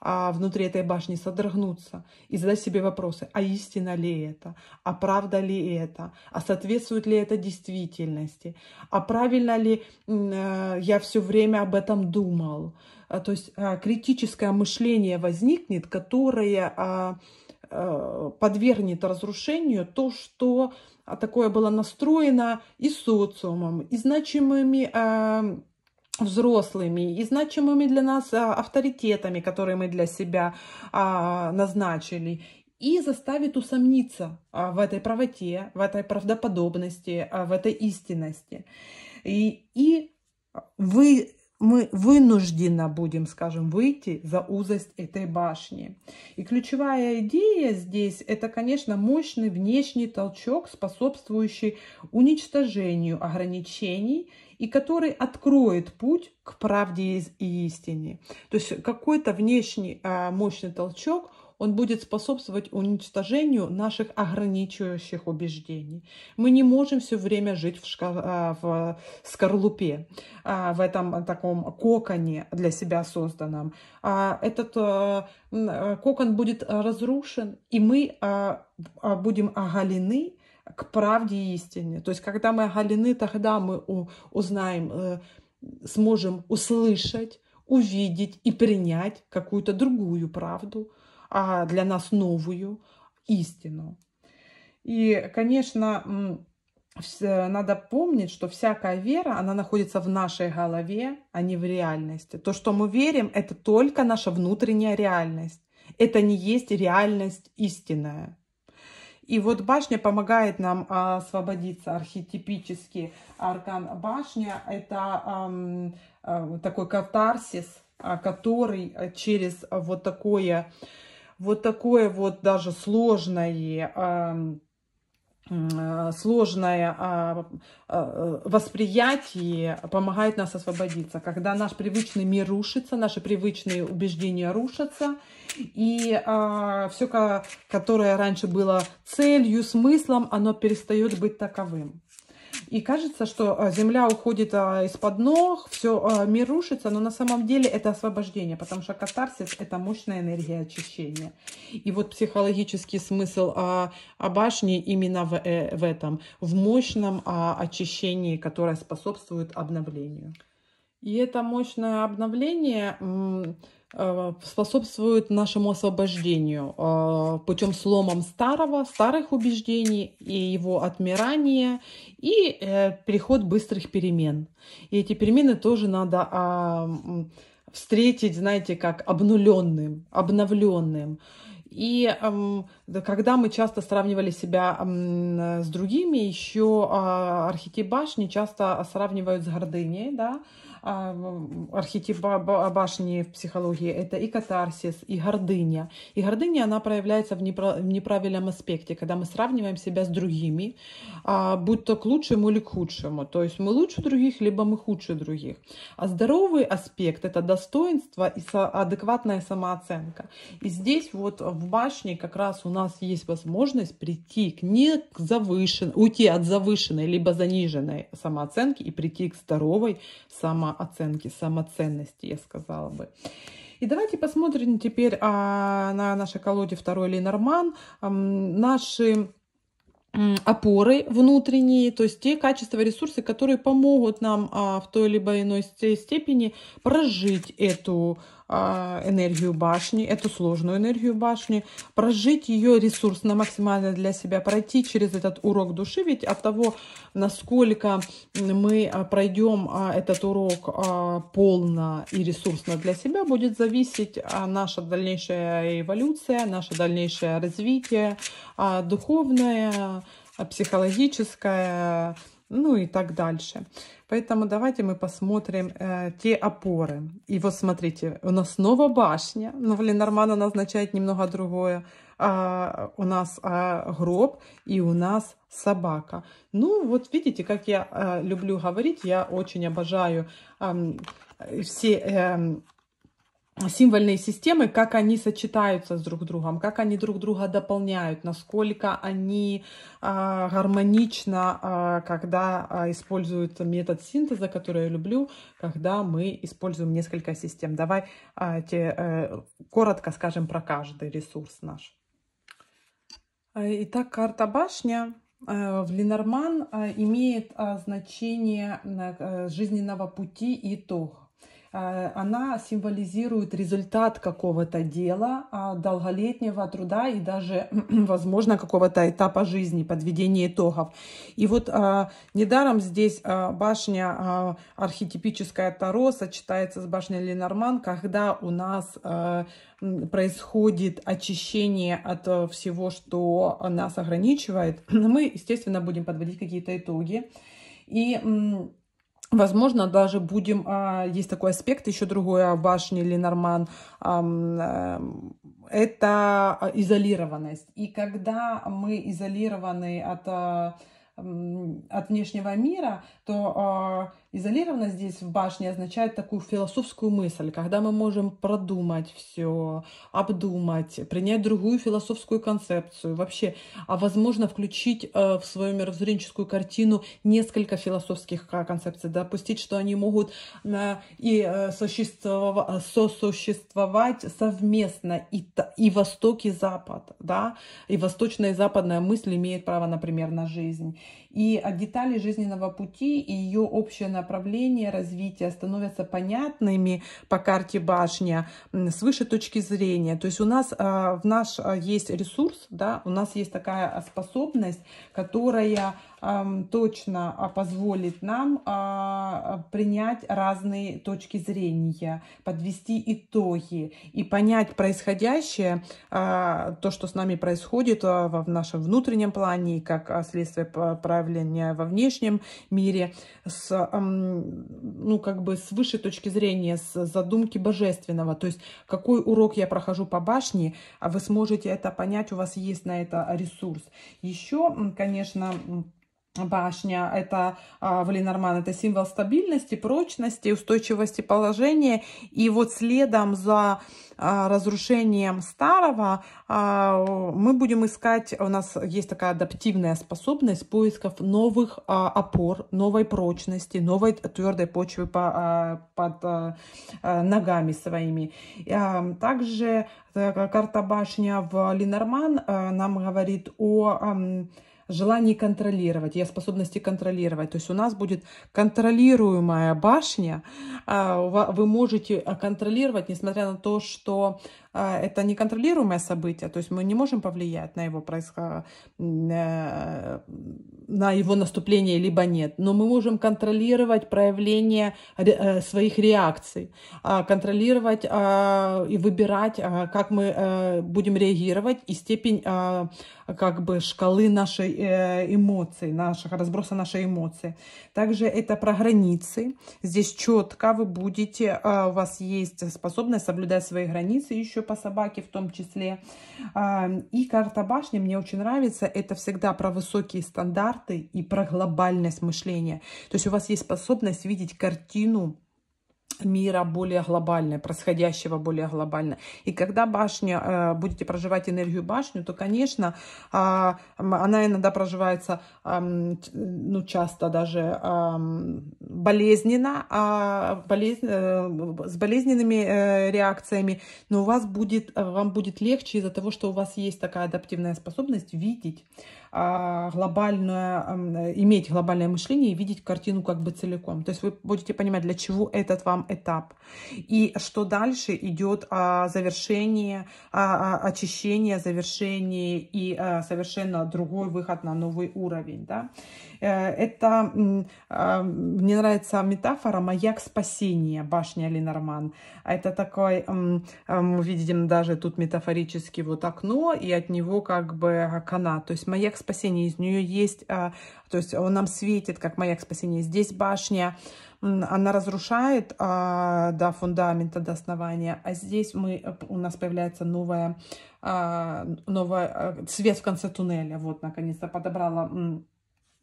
а, внутри этой башни содрогнуться и задать себе вопросы, а истина ли это, а правда ли это, а соответствует ли это действительности, а правильно ли э, я все время об этом думал. А, то есть а, критическое мышление возникнет, которое а, а, подвергнет разрушению то, что а, такое было настроено и социумом, и значимыми... А, взрослыми и значимыми для нас а, авторитетами, которые мы для себя а, назначили, и заставит усомниться а, в этой правоте, в этой правдоподобности, в этой истинности. И, и вы, мы вынужденно будем, скажем, выйти за узость этой башни. И ключевая идея здесь – это, конечно, мощный внешний толчок, способствующий уничтожению ограничений – и который откроет путь к правде и истине. То есть какой-то внешний а, мощный толчок, он будет способствовать уничтожению наших ограничивающих убеждений. Мы не можем все время жить в, шка... А, в скорлупе, а, в этом таком коконе для себя созданном. Этот кокон будет разрушен, и мы будем оголены к правде и истине. То есть, когда мы оголены, тогда мы узнаем, э, сможем услышать, увидеть и принять какую-то другую правду, а для нас новую истину. И, конечно, э, надо помнить, что всякая вера, она находится в нашей голове, а не в реальности. То, что мы верим, это только наша внутренняя реальность. Это не есть реальность истинная. И вот башня помогает нам а, освободиться архетипически. Аркан башня – это а, такой катарсис, а, который через вот такое, вот такое вот даже сложное Э, сложное а, а, э, восприятие помогает нас освободиться. Когда наш привычный мир рушится, наши привычные убеждения рушатся, и а, все, которое раньше было целью, смыслом, оно перестает быть таковым. И кажется, что э, земля уходит а, из-под ног, все, а, мир рушится, но на самом деле это освобождение, потому что катарсис – это мощная энергия очищения. И вот психологический смысл а, о, башне именно в, э, в этом, в мощном очищении, которое способствует обновлению. И это мощное обновление Э, способствуют нашему освобождению э, путем сломом старого, старых убеждений и его отмирания и э, переход быстрых перемен. И эти перемены тоже надо а, встретить, знаете, как обнуленным, обновленным. И когда мы часто сравнивали себя с другими, еще а, архетип башни часто сравнивают с гордыней, да, а, архетипа башни в психологии, это и катарсис, и гордыня. И гордыня, она проявляется в неправильном аспекте, когда мы сравниваем себя с другими, а, будь то к лучшему или к худшему. То есть мы лучше других, либо мы худше других. А здоровый аспект – это достоинство и адекватная самооценка. И здесь вот в башне как раз у нас есть возможность прийти к не к завышен, уйти от завышенной либо заниженной самооценки и прийти к здоровой самооценке самооценки, самоценности, я сказала бы. И давайте посмотрим теперь а, на нашей колоде второй Ленорман. А, наши опоры внутренние, то есть те качества, ресурсы, которые помогут нам а, в той либо иной степени прожить эту а, энергию башни, эту сложную энергию башни, прожить ее ресурсно максимально для себя, пройти через этот урок души, ведь от того, насколько мы а, пройдем а, этот урок полно и ресурсно для себя, будет зависеть наша дальнейшая эволюция, наше дальнейшее развитие духовное, психологическое, ну и так дальше. Поэтому давайте мы посмотрим э, те опоры. И вот смотрите, у нас снова башня, ну в Ленорман она означает немного другое. А, у нас а, гроб и у нас собака. Ну вот видите, как я а, люблю говорить, я очень обожаю а, все... А, символьные системы, как они сочетаются с друг другом, как они друг друга дополняют, насколько они э, гармонично, э, когда э, используют метод синтеза, который я люблю, когда мы используем несколько систем. Давай э, те, э, коротко скажем про каждый ресурс наш. Итак, карта башня э, в Ленорман э, имеет значение э, жизненного пути итог. Э, она символизирует результат какого-то дела, а, долголетнего труда и даже, возможно, какого-то этапа жизни, подведения итогов. И вот а, недаром здесь а, башня архетипическая Таро сочетается с башней Ленорман, когда у нас э, происходит очищение от э, всего, что нас ограничивает. Мы, естественно, будем подводить какие-то итоги. И Возможно, даже будем, а, есть такой аспект, еще другой о а, башне Ленорман, э, это а, изолированность. И когда мы изолированы от, от внешнего мира, то Изолировано здесь в башне означает такую философскую мысль, когда мы можем продумать все, обдумать, принять другую философскую концепцию, вообще, а возможно включить э, в свою мировоззренческую картину несколько философских концепций, допустить, что они могут э, и э, сосуществовать совместно и, и Восток, и Запад, да, и восточная и западная мысль имеет право, например, на жизнь. И детали жизненного пути и ее общее направления развития становятся понятными по карте башня с выше точки зрения. То есть у нас а, в наш а, есть ресурс, да, у нас есть такая способность, которая точно а, позволит нам а, принять разные точки зрения, подвести итоги и понять происходящее, а, то, что с нами происходит в нашем внутреннем плане и как следствие проявления во внешнем мире, с, ну, как бы с высшей точки зрения, с задумки божественного. То есть, какой урок я прохожу по башне, вы сможете это понять, у вас есть на это ресурс. Еще, конечно, Башня – это а, в Ленорман, это символ стабильности, прочности, устойчивости положения. И вот следом за а, разрушением старого а, мы будем искать, у нас есть такая адаптивная способность поисков новых опор, новой прочности, новой твердой почвы под ногами своими. Также э, карта башня в Ленорман э, нам говорит о желание контролировать, я способности контролировать. То есть у нас будет контролируемая башня, а, вы можете а, контролировать, несмотря на то, что а, это неконтролируемое событие, то есть мы не можем повлиять на его, происход... Э, на его наступление либо нет, но мы можем контролировать проявление э, своих реакций, а, контролировать а, и выбирать, как мы э, будем реагировать и степень как бы шкалы нашей эмоций, наших, разброса нашей эмоции. Также это про границы. Здесь четко вы будете, у вас есть способность соблюдать свои границы еще еще по собаке в том числе. А, и карта башни мне очень нравится. Это всегда про высокие стандарты и про глобальность мышления. То есть у вас есть способность видеть картину мира более глобальное, происходящего более глобально. И когда башня, э, будете проживать энергию башню, то, конечно, а, она иногда проживается, ну, часто даже болезненно, а, болезнь, э, с болезненными э, реакциями, но у вас будет, вам будет легче из-за того, что у вас есть такая адаптивная способность видеть, а, глобальное, иметь глобальное мышление и видеть картину как бы целиком. То есть вы будете понимать, для чего этот вам этап. И что дальше идет а, завершение, а, очищение, завершение и совершенно другой выход на новый уровень. Да? Э, это, мне нравится метафора «Маяк спасения» башня Ленорман. Это такой, мы видим даже тут метафорически вот окно, и от него как бы канат. То есть маяк спасения, из нее есть, а, то есть он нам светит, как маяк спасения. Здесь башня, она разрушает а, до фундамента, до основания, а здесь мы, э, у нас появляется новая, а, новая э, свет в конце туннеля. Вот, наконец-то подобрала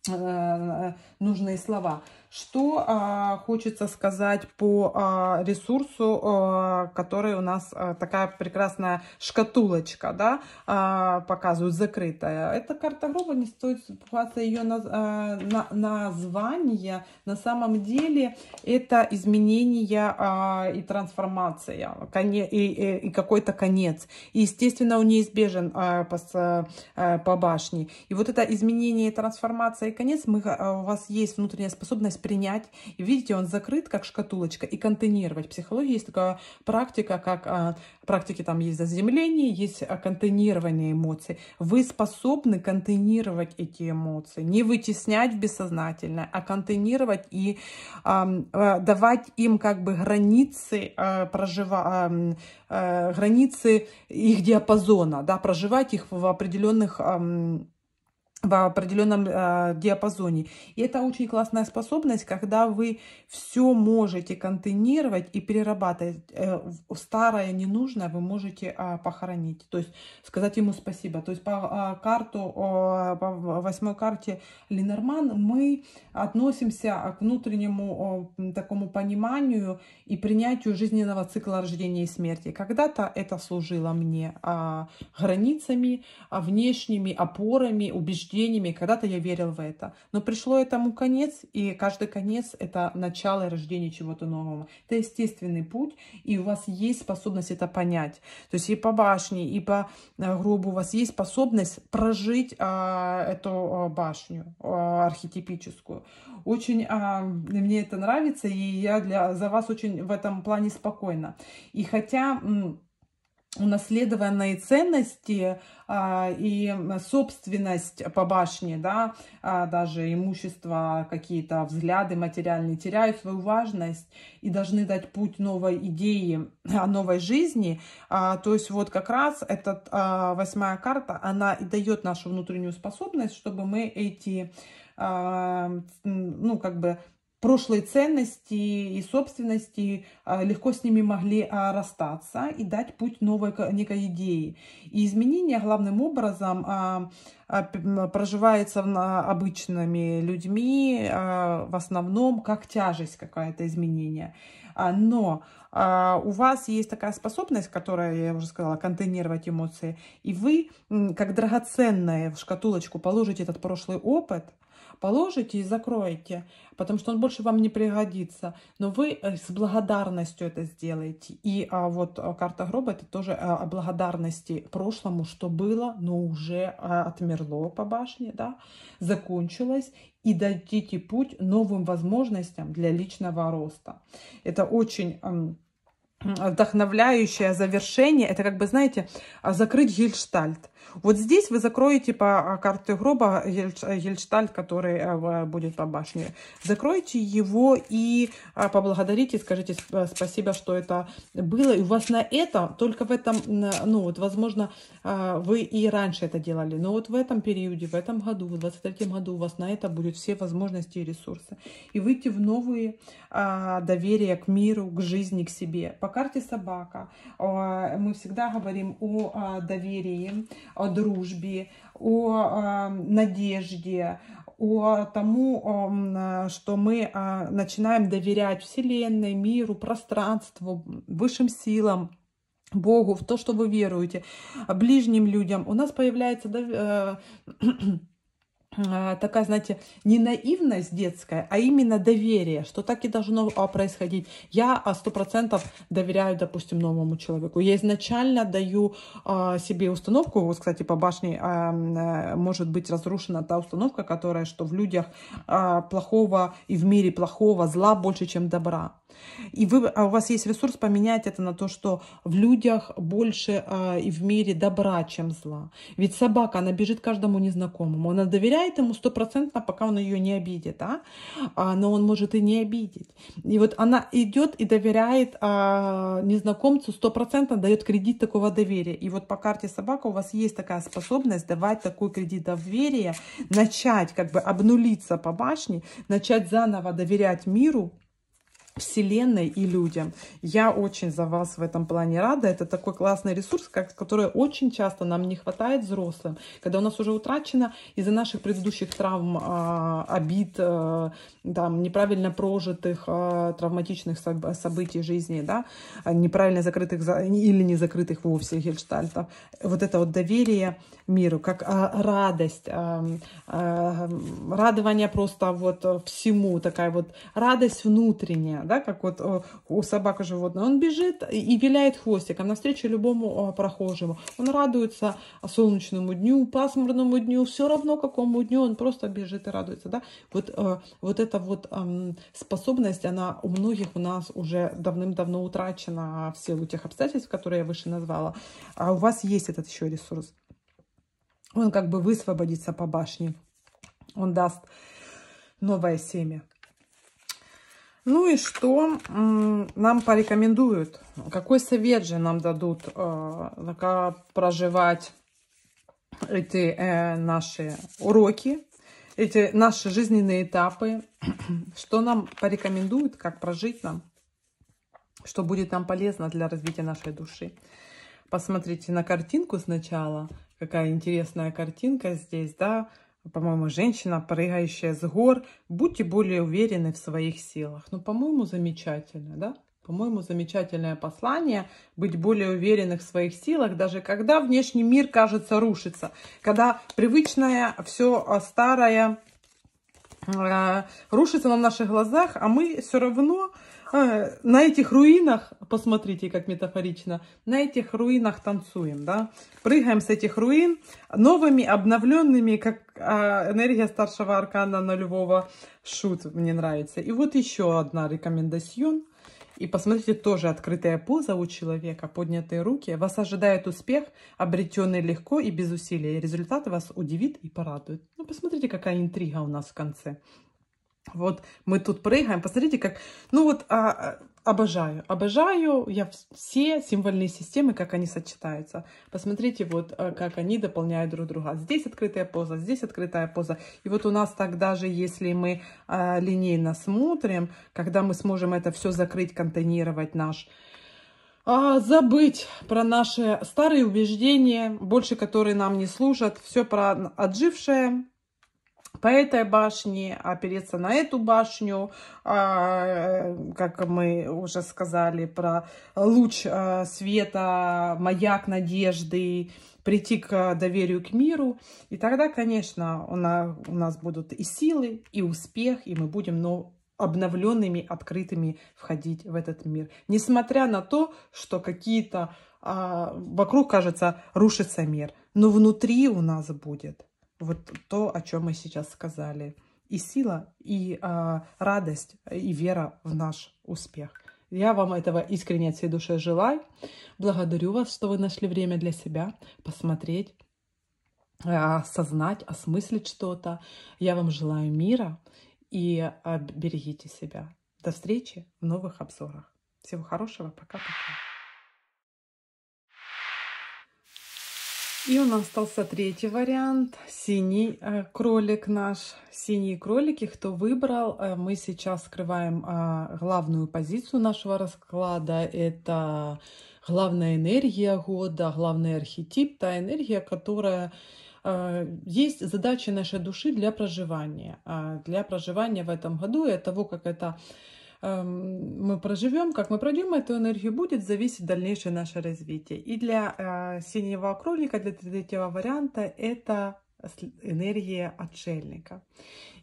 э, нужные слова. Что а, хочется сказать по а, ресурсу, а, который у нас а, такая прекрасная шкатулочка, да, а, показывают закрытая. Эта карта гроба не стоит пугаться ее на, а, на, название. На самом деле это изменение а, и трансформация, коне, и, и, и какой-то конец. И, естественно, он неизбежен а, по, а, по башне. И вот это изменение, трансформация и конец, мы, а, у вас есть внутренняя способность сейчас принять. И видите, он закрыт, как шкатулочка, и контейнировать. В психологии есть такая практика, как а, практики там есть заземление, есть а, контейнирование эмоций. Вы способны контейнировать эти эмоции, не вытеснять в бессознательное, а контейнировать и а, а, давать им как бы границы а, прожива, а, а, границы их диапазона, да, проживать их в определенных а, в определенном э, диапазоне. И это очень классная способность, когда вы все можете контейнировать и перерабатывать. Э, старое, ненужное вы можете э, похоронить. То есть сказать ему спасибо. То есть по э, карту, э, по восьмой карте Ленорман мы относимся а, к внутреннему э, такому пониманию и принятию жизненного цикла рождения и смерти. Когда-то это служило мне э, границами, внешними опорами, убеждениями убеждениями. Когда-то я верил в это. Но пришло этому конец, и каждый конец – это начало рождения чего-то нового. Это естественный путь, и у вас есть способность это понять. То есть и по башне, и по э, гробу у вас есть способность прожить а, эту а, башню а, архетипическую. Очень а, мне это нравится, и я для, за вас очень в этом плане спокойна. И хотя унаследованные ценности а, и собственность по башне, да, а, даже имущество, какие-то взгляды материальные теряют свою важность и должны дать путь новой идеи, новой жизни. А, то есть вот как раз эта а, восьмая карта, она и дает нашу внутреннюю способность, чтобы мы эти, а, ну, как бы прошлые ценности и собственности а, легко с ними могли а, расстаться и дать путь новой некой идеи. И изменения главным образом а, проживаются обычными людьми, в основном как тяжесть какая-то изменения. Но у вас есть такая способность, которая, я уже сказала, контейнировать эмоции, и вы как драгоценное в шкатулочку положите этот прошлый опыт – положите и закройте, потому что он больше вам не пригодится. Но вы э, с благодарностью это сделаете. И а, вот э, карта гроба это тоже э, о благодарности прошлому, что было, но уже а, отмерло по башне, да, закончилось. И дадите путь новым возможностям для личного роста. Это очень эм, вдохновляющее завершение. Это как бы, знаете, закрыть гельштальт. Вот здесь вы закроете по а, карте гроба гельштальт, э, который э, будет по башне. Закройте его и а, поблагодарите, скажите э, спасибо, что это было. И у вас на это, только в этом, ну вот, возможно, а, вы и раньше это делали, но вот в этом периоде, в этом году, в 23 году у вас на это будут все возможности и ресурсы. И выйти в новые доверия к миру, к жизни, к себе. По карте собака мы всегда говорим о доверии, о дружбе, о эм, надежде, о тому, эм, что мы э, начинаем доверять Вселенной, миру, пространству, высшим силам, Богу, в то, что вы веруете, ближним людям. У нас появляется э, А, такая, знаете, не наивность детская, а именно доверие, что так и должно а, происходить. Я а, сто процентов доверяю, допустим, новому человеку. Я изначально даю себе установку, вот, кстати, по башне может быть разрушена та установка, которая, что в людях плохого и в мире плохого зла больше, чем добра. И вы, а у вас есть ресурс поменять это на то, что в людях больше а, и в мире добра, чем зла. Ведь собака, она бежит каждому незнакомому. Она доверяет ему стопроцентно, пока он ее не обидит. А? А, но он может и не обидеть. И вот она идет и доверяет а, незнакомцу стопроцентно, дает кредит такого доверия. И вот по карте собака у вас есть такая способность давать такой кредит доверия, начать как бы обнулиться по башне, начать заново доверять миру, Вселенной и людям. Я очень за вас в этом плане рада. Это такой классный ресурс, который очень часто нам не хватает взрослым, когда у нас уже утрачено из-за наших предыдущих травм, а, обид, а, там, неправильно прожитых, а, травматичных событий жизни, да, неправильно закрытых или не закрытых вовсе гельштальтов. Вот это вот доверие миру, как радость, радование просто вот всему, такая вот радость внутренняя, да, как вот э, у собака животное. Он бежит и виляет хвостиком навстречу любому э, прохожему. Он радуется солнечному дню, пасмурному дню, все равно какому дню, он просто бежит и радуется, да. Вот, э, вот эта вот способность, она у многих у нас уже давным-давно утрачена в силу тех обстоятельств, которые я выше назвала. А у вас есть этот еще ресурс. Он как бы высвободится по башне. Он даст новое семя. Ну и что нам порекомендуют? Какой совет же нам дадут, э, как проживать эти э, наши уроки, эти наши жизненные этапы? Что нам порекомендуют, как прожить нам? Что будет нам полезно для развития нашей души? Посмотрите на картинку сначала. Какая интересная картинка здесь, да? по-моему, женщина, прыгающая с гор. Будьте более уверены в своих силах. Ну, по-моему, замечательно, да? По-моему, замечательное послание быть более уверенных в своих силах, даже когда внешний мир, кажется, рушится, когда привычное все а, старое э, рушится на наших глазах, а мы все равно а, на этих руинах, посмотрите, как метафорично, на этих руинах танцуем, да, прыгаем с этих руин новыми, обновленными, как а, энергия старшего аркана нулевого шут, мне нравится. И вот еще одна рекомендацион. И посмотрите, тоже открытая поза у человека, поднятые руки. Вас ожидает успех, обретенный легко и без усилий. Результат вас удивит и порадует. Ну, посмотрите, какая интрига у нас в конце. Вот мы тут прыгаем. Посмотрите, как... Ну вот, а, а обожаю, обожаю я все символьные системы, как они сочетаются. Посмотрите, вот а, как они дополняют друг друга. А здесь открытая поза, здесь открытая поза. И вот у нас так даже, если мы а, линейно смотрим, когда мы сможем это все закрыть, контейнировать наш а, забыть про наши старые убеждения, больше которые нам не служат, все про отжившее, по этой башне, опереться на эту башню, а, как мы уже сказали про луч а, света, маяк надежды, прийти к доверию к миру. И тогда, конечно, у нас будут и силы, и успех, и мы будем ну, обновленными, открытыми входить в этот мир. Несмотря на то, что какие-то а, вокруг, кажется, рушится мир, но внутри у нас будет вот то, о чем мы сейчас сказали. И сила, и э, радость, и вера в наш успех. Я вам этого искренне от всей души желаю. Благодарю вас, что вы нашли время для себя посмотреть, а, осознать, осмыслить что-то. Я вам желаю мира и берегите себя. До встречи в новых обзорах. Всего хорошего. Пока-пока. И у нас остался третий вариант, синий э, кролик наш. Синие кролики, кто выбрал, э, мы сейчас скрываем а, главную позицию нашего расклада. Это главная энергия года, главный архетип, та энергия, которая э, есть задача нашей души для проживания. А, для проживания в этом году и от того, как это Эм, мы проживем, как мы пройдем эту энергию, будет зависеть дальнейшее наше развитие. И для э, синего кролика, для третьего варианта, это энергия отшельника.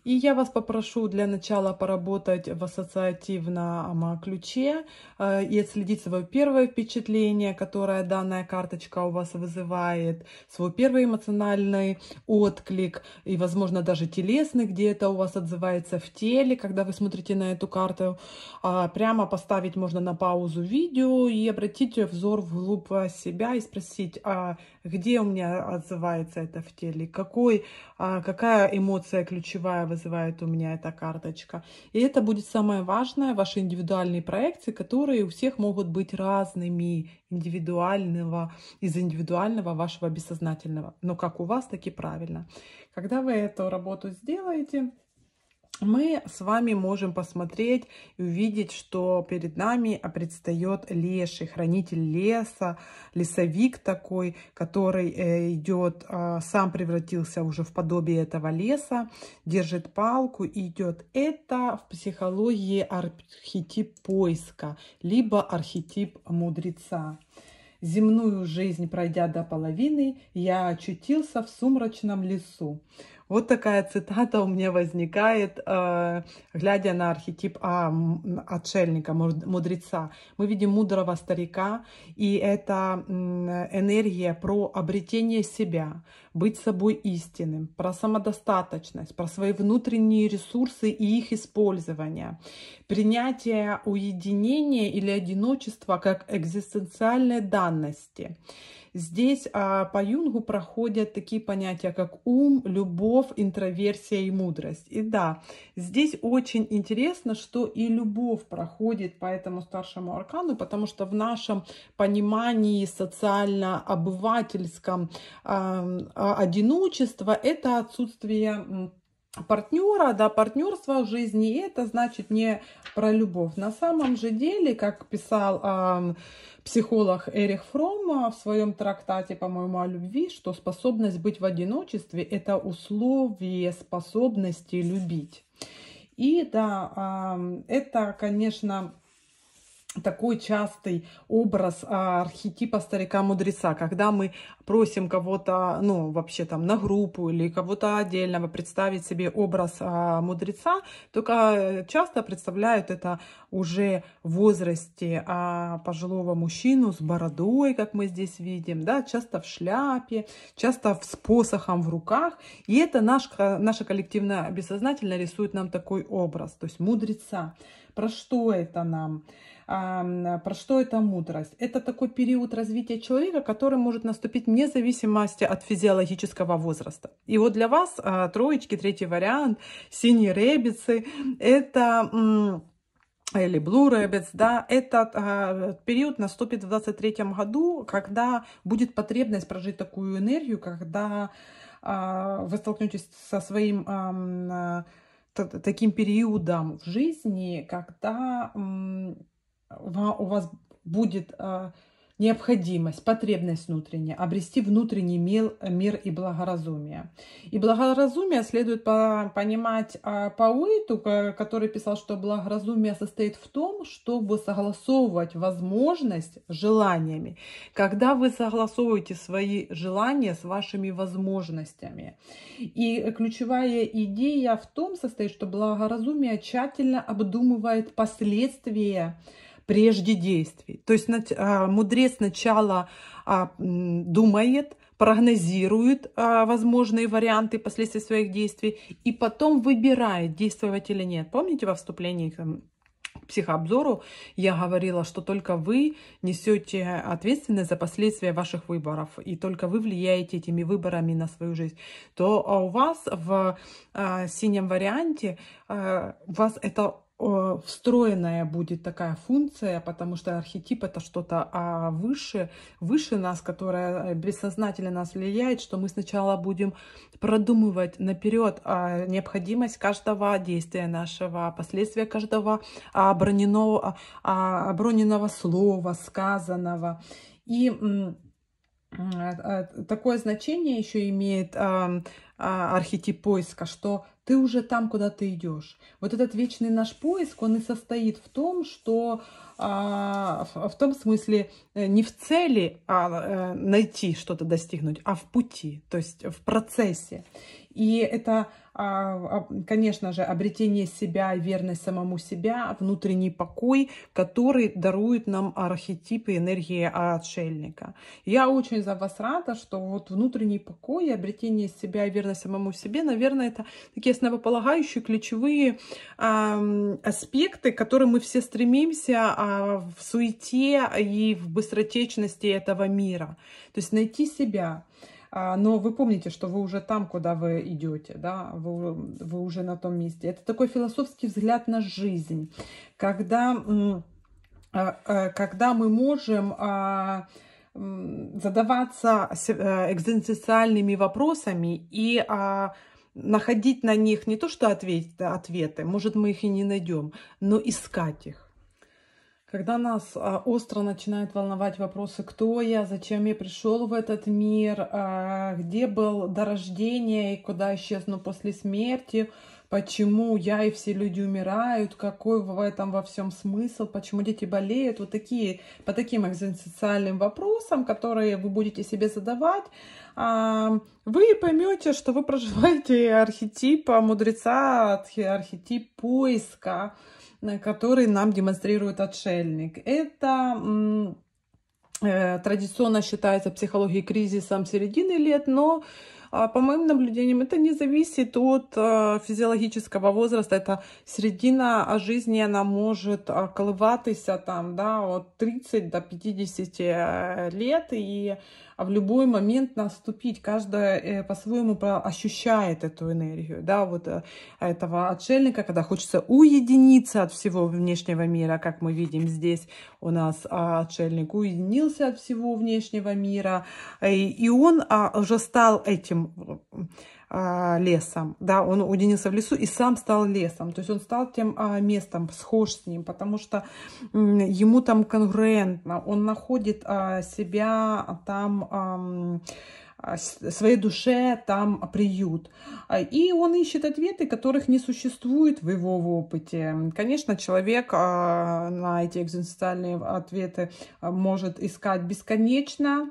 И я вас попрошу для начала поработать в ассоциативном а, ключе э, и отследить свое первое впечатление, которое данная карточка у вас вызывает, свой первый эмоциональный отклик и, возможно, даже телесный, где это у вас отзывается в теле, когда вы смотрите на эту карту. А, прямо поставить можно на паузу видео и обратить взор вглубь а, себя и спросить, а где у меня отзывается это в теле, какой, а, какая эмоция ключевая вызывает у меня эта карточка. И это будет самое важное, ваши индивидуальные проекции, которые у всех могут быть разными индивидуального, из индивидуального вашего бессознательного. Но как у вас, так и правильно. Когда вы эту работу сделаете, мы с вами можем посмотреть и увидеть, что перед нами а, предстает леший, хранитель леса, лесовик такой, который э, идет, а, сам превратился уже в подобие этого леса, держит палку и идет. Это в психологии архетип поиска, либо архетип мудреца. Земную жизнь пройдя до половины, я очутился в сумрачном лесу. Вот такая цитата у меня возникает, э, глядя на архетип а, отшельника, мудреца. Мы видим мудрого старика, и это энергия про обретение себя, быть собой истинным, про самодостаточность, про свои внутренние ресурсы и их использование. Принятие уединения или одиночества как экзистенциальной данности – Здесь а, по Юнгу проходят такие понятия, как ум, любовь, интроверсия и мудрость. И да, здесь очень интересно, что и любовь проходит по этому старшему аркану, потому что в нашем понимании социально-обывательском а, одиночества это отсутствие партнера, да, партнерства в жизни, и это значит не про любовь. На самом же деле, как писал э, психолог Эрих Фром а, в своем трактате, по-моему, о любви, что способность быть в одиночестве – это условие способности любить. И да, э, это, конечно, такой частый образ а, архетипа старика-мудреца, когда мы просим кого-то, ну, вообще там на группу или кого-то отдельного представить себе образ а, мудреца, только часто представляют это уже в возрасте а, пожилого мужчину с бородой, как мы здесь видим, да, часто в шляпе, часто с посохом в руках. И это наш, наше коллективное бессознательно рисует нам такой образ, то есть мудреца. Про что это нам? Про что это мудрость? Это такой период развития человека, который может наступить вне зависимости от физиологического возраста. И вот для вас а, троечки, третий вариант, синие ребицы, это или Blue Rabbits, да, этот э, период наступит в 23 году, когда будет потребность прожить такую энергию, когда э, вы столкнетесь со своим э, таким периодом в жизни, когда у вас будет а, необходимость, потребность внутренняя, обрести внутренний мир, мир и благоразумие. И благоразумие следует понимать а, по Уиту, который писал, что благоразумие состоит в том, чтобы согласовывать возможность с желаниями. Когда вы согласовываете свои желания с вашими возможностями. И ключевая идея в том состоит, что благоразумие тщательно обдумывает последствия прежде действий. То есть а, мудрец сначала а, думает, прогнозирует а, возможные варианты последствий своих действий и потом выбирает, действовать или нет. Помните во вступлении к, психообзору я говорила, что только вы несете ответственность за последствия ваших выборов, и только вы влияете этими выборами на свою жизнь, то у вас в синем варианте у вас это Э, встроенная будет такая функция, потому что архетип это что-то а выше, выше нас, которое э, бессознательно нас влияет, что мы сначала будем продумывать наперед а, необходимость каждого действия нашего, последствия каждого оброненного, а, оброненного слова, сказанного. И э, Такое значение еще имеет а, архетип поиска, что ты уже там, куда ты идешь. Вот этот вечный наш поиск, он и состоит в том, что а, в, в том смысле э, не в цели а, э, найти что-то достигнуть, а в пути, то есть в процессе. И это а, конечно же, обретение себя, верность самому себя, внутренний покой, который дарует нам архетипы энергии отшельника. Я очень за вас рада, что вот внутренний покой, обретение себя и верность самому себе, наверное, это такие основополагающие ключевые э, аспекты, к которым мы все стремимся э, в суете и в быстротечности этого мира. То есть найти себя, а, но вы помните, что вы уже там, куда вы идете, да, вы, вы уже на том месте. Это такой философский взгляд на жизнь, когда, а, а, когда мы можем задаваться э, экзистенциальными вопросами и находить на них не то что ответь, ответы, может, мы их и не найдем, но искать их. Когда нас а, остро начинают волновать вопросы, кто я, зачем я пришел в этот мир, а, где был до рождения и куда исчезну после смерти, почему я и все люди умирают, какой в этом во всем смысл, почему дети болеют, вот такие, по таким экзистенциальным вопросам, которые вы будете себе задавать, а, вы поймете, что вы проживаете архетипа мудреца, архетип поиска, Э, который нам демонстрирует отшельник. Это э, традиционно считается психологией кризисом середины лет, но а, по моим наблюдениям, это не зависит от э, физиологического возраста. Это середина жизни, она может а, коливатися там, да, от 30 до 50 лет, и а в любой момент наступить. Каждая э, по-своему ощущает эту энергию, да, вот э, этого отшельника, когда хочется уединиться от всего внешнего мира, как мы видим здесь у нас а, отшельник уединился от всего внешнего мира, э, и он а, уже стал этим а, лесом, да, он уединился в лесу и сам стал лесом, то есть он стал тем а, местом, схож с ним, потому что ему там конгруентно, он находит а, себя там а, своей душе там приют. А, и он ищет ответы, которых не существует в его опыте. Конечно, человек а, на эти экзистенциальные ответы может искать бесконечно,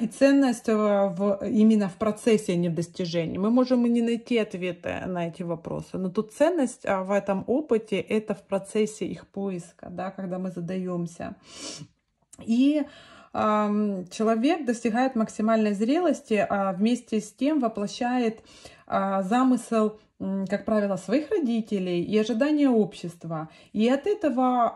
и ценность в, именно в процессе, а не в достижении. Мы можем и не найти ответы на эти вопросы, но тут ценность в этом опыте — это в процессе их поиска, да, когда мы задаемся. И человек достигает максимальной зрелости, а вместе с тем воплощает а, замысел как правило, своих родителей и ожидания общества. И от этого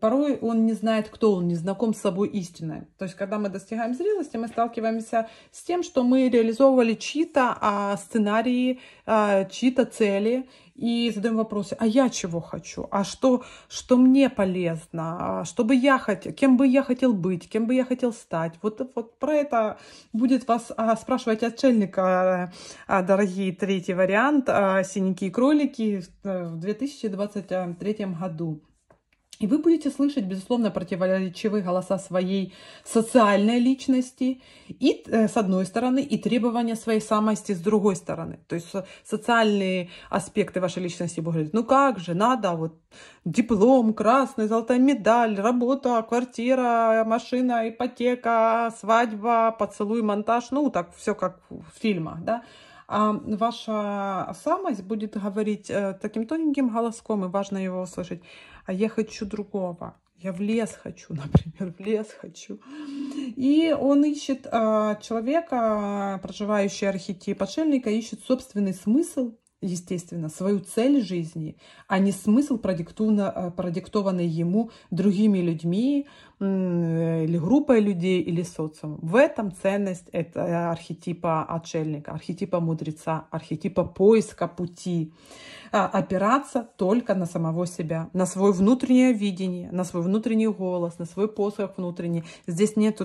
порой он не знает, кто он, не знаком с собой истинно. То есть, когда мы достигаем зрелости, мы сталкиваемся с тем, что мы реализовывали чьи-то а, сценарии, а, чьи-то цели, и задаем вопросы, а я чего хочу, а что, что мне полезно, а что бы я хотел, кем бы я хотел быть, кем бы я хотел стать. Вот, вот про это будет вас а, спрашивать отшельник, а, а, дорогие, третий вариант, а, синяки кролики в 2023 году. И вы будете слышать, безусловно, противоречивые голоса своей социальной личности, и, э, с одной стороны, и требования своей самости с другой стороны. То есть социальные аспекты вашей личности будут говорить, ну как же, надо а вот диплом, красный, золотая медаль, работа, квартира, машина, ипотека, свадьба, поцелуй, монтаж, ну так все как в фильмах, да а ваша самость будет говорить э, таким тоненьким голоском, и важно его услышать. А я хочу другого. Я в лес хочу, например, в лес хочу. И он ищет э, человека, проживающий архетип отшельника, ищет собственный смысл, естественно, свою цель жизни, а не смысл, э, продиктованный ему другими людьми э, или группой людей, или социумом. В этом ценность это э, архетипа отшельника, архетипа мудреца, архетипа поиска пути. Опираться только на самого себя, на свое внутреннее видение, на свой внутренний голос, на свой посох внутренний. Здесь нет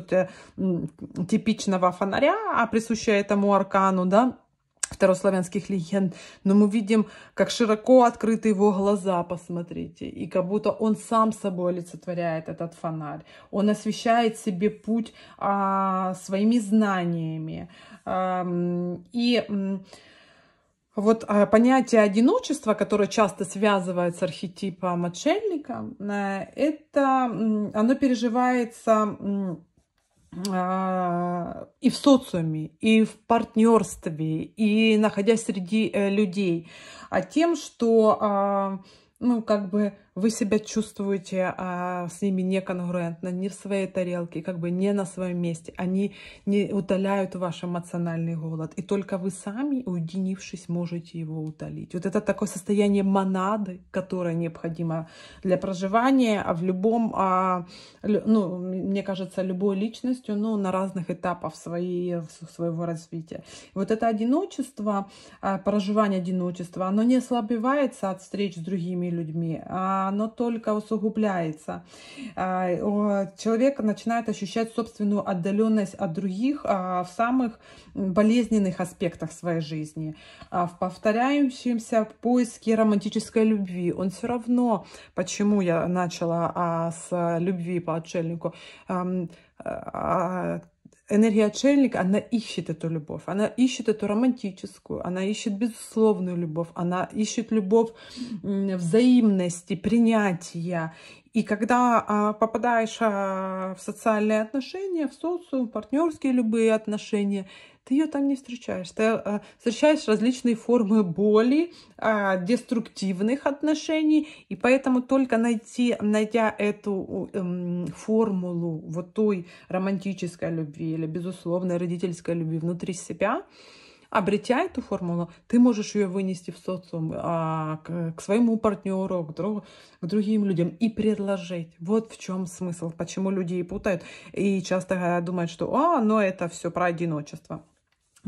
типичного фонаря, а присущая этому аркану, да, второславянских легенд, но мы видим, как широко открыты его глаза, посмотрите, и как будто он сам собой олицетворяет этот фонарь. Он освещает себе путь а, своими знаниями. А, и... вот понятие одиночества, которое часто связывается с архетипом отшельника, э, это оно переживается а, и в социуме, и в партнерстве, и находясь среди э, людей, а тем, что, а, ну, как бы вы себя чувствуете а, с ними неконкурентно, не в своей тарелке, как бы не на своем месте. Они не утоляют ваш эмоциональный голод. И только вы сами, уединившись, можете его утолить. Вот это такое состояние монады, которое необходимо для проживания а в любом, а, ну, мне кажется, любой личностью, но на разных этапах своей, своего развития. Вот это одиночество, а, проживание одиночества, оно не ослабевается от встреч с другими людьми, а оно только усугубляется. А, человек начинает ощущать собственную отдаленность от других а, в самых болезненных аспектах своей жизни. А, в повторяющемся поиске романтической любви он все равно, почему я начала с любви по отшельнику, энергия отшельника, она ищет эту любовь, она ищет эту романтическую, она ищет безусловную любовь, она ищет любовь взаимности, принятия. И когда а, попадаешь а, в социальные отношения, в социум, партнерские любые отношения, ты ее там не встречаешь. Ты э, встречаешь различные формы боли, э, деструктивных отношений, и поэтому только найти, найдя эту э, формулу вот той романтической любви или безусловной родительской любви внутри себя, обретя эту формулу, ты можешь ее вынести в социум а, к, к своему партнеру, к, друг, к другим людям и предложить. Вот в чем смысл, почему люди и путают и часто э, думают, что о, «А, но это все про одиночество»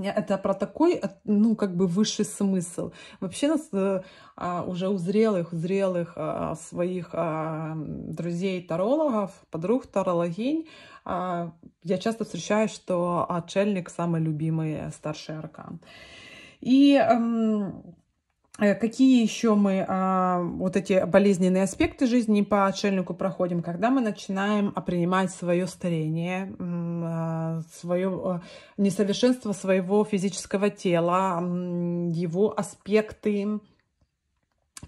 это про такой, ну, как бы высший смысл. Вообще нас э, а, уже у зрелых, у зрелых а, своих а, друзей-тарологов, подруг-тарологинь, я часто встречаю, что отшельник самый любимый старший аркан. И... Эм, Э, какие еще мы а, вот эти болезненные аспекты жизни по отшельнику проходим, когда мы начинаем принимать свое старение, а, свое э, несовершенство своего физического тела, его аспекты,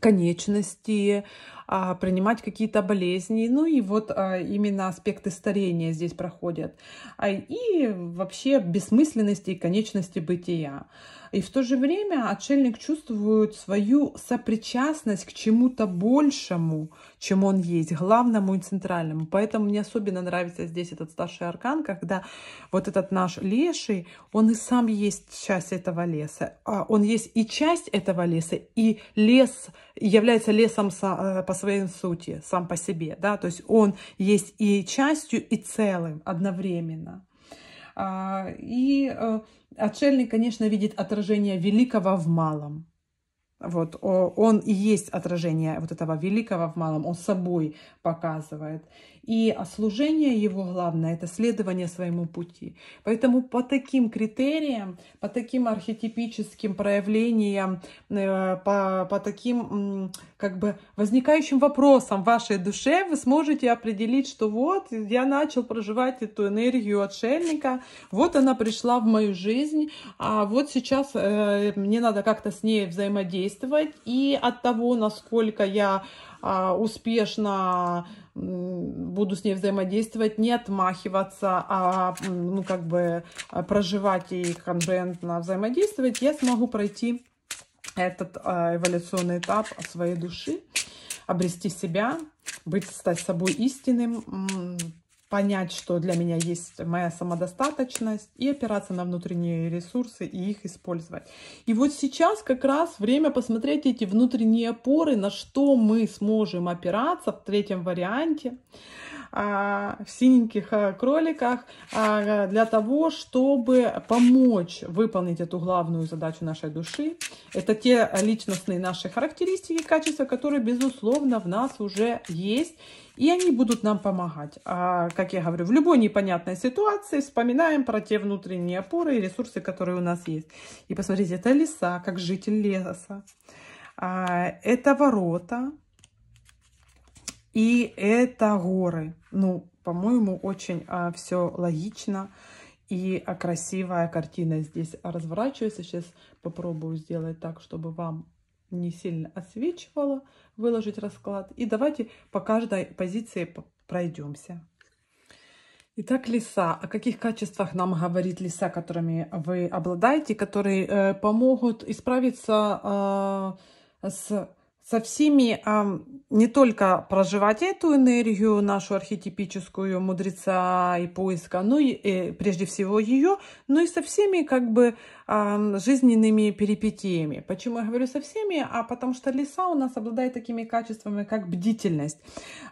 конечности, а, принимать какие-то болезни. Ну и вот а, именно аспекты старения здесь проходят. А, и вообще бессмысленности и конечности бытия. И в то же время отшельник чувствует свою сопричастность к чему-то большему, чем он есть, главному и центральному. Поэтому мне особенно нравится здесь этот старший аркан, когда вот этот наш леший, он и сам есть часть этого леса. А, он есть и часть этого леса, и лес является лесом э, по по своей сути, сам по себе, да, то есть он есть и частью, и целым одновременно. А, и э, отшельник, конечно, видит отражение великого в малом. Вот, он и есть отражение вот этого великого в малом, он собой показывает. И служение его главное – это следование своему пути. Поэтому по таким критериям, по таким архетипическим проявлениям, э, по, по таким как бы возникающим вопросам в вашей душе вы сможете определить, что вот я начал проживать эту энергию отшельника, вот она пришла в мою жизнь, а вот сейчас э, мне надо как-то с ней взаимодействовать. И от того, насколько я а, успешно буду с ней взаимодействовать, не отмахиваться, а ну, как бы а, проживать и конвентно взаимодействовать, я смогу пройти этот а, эволюционный этап своей души, обрести себя, быть, стать собой истинным, понять, что для меня есть моя самодостаточность, и опираться на внутренние ресурсы и их использовать. И вот сейчас как раз время посмотреть эти внутренние опоры, на что мы сможем опираться в третьем варианте. А, в синеньких а, кроликах а, для того, чтобы помочь выполнить эту главную задачу нашей души. Это те личностные наши характеристики, качества, которые, безусловно, в нас уже есть. И они будут нам помогать. А, как я говорю, в любой непонятной ситуации вспоминаем про те внутренние опоры и ресурсы, которые у нас есть. И посмотрите, это леса, как житель леса. А, это ворота, и это горы. Ну, по-моему, очень а, все логично и а, красивая картина здесь разворачивается. Сейчас попробую сделать так, чтобы вам не сильно освечивало, выложить расклад. И давайте по каждой позиции пройдемся. Итак, лиса. О каких качествах нам говорит лиса, которыми вы обладаете, которые э, помогут исправиться э, с со всеми, а, не только проживать эту энергию, нашу архетипическую мудреца и поиска, ну и, и э, прежде всего ее, но и со всеми как бы а, жизненными перипетиями. Почему я говорю со всеми? А потому что леса у нас обладает такими качествами, как бдительность,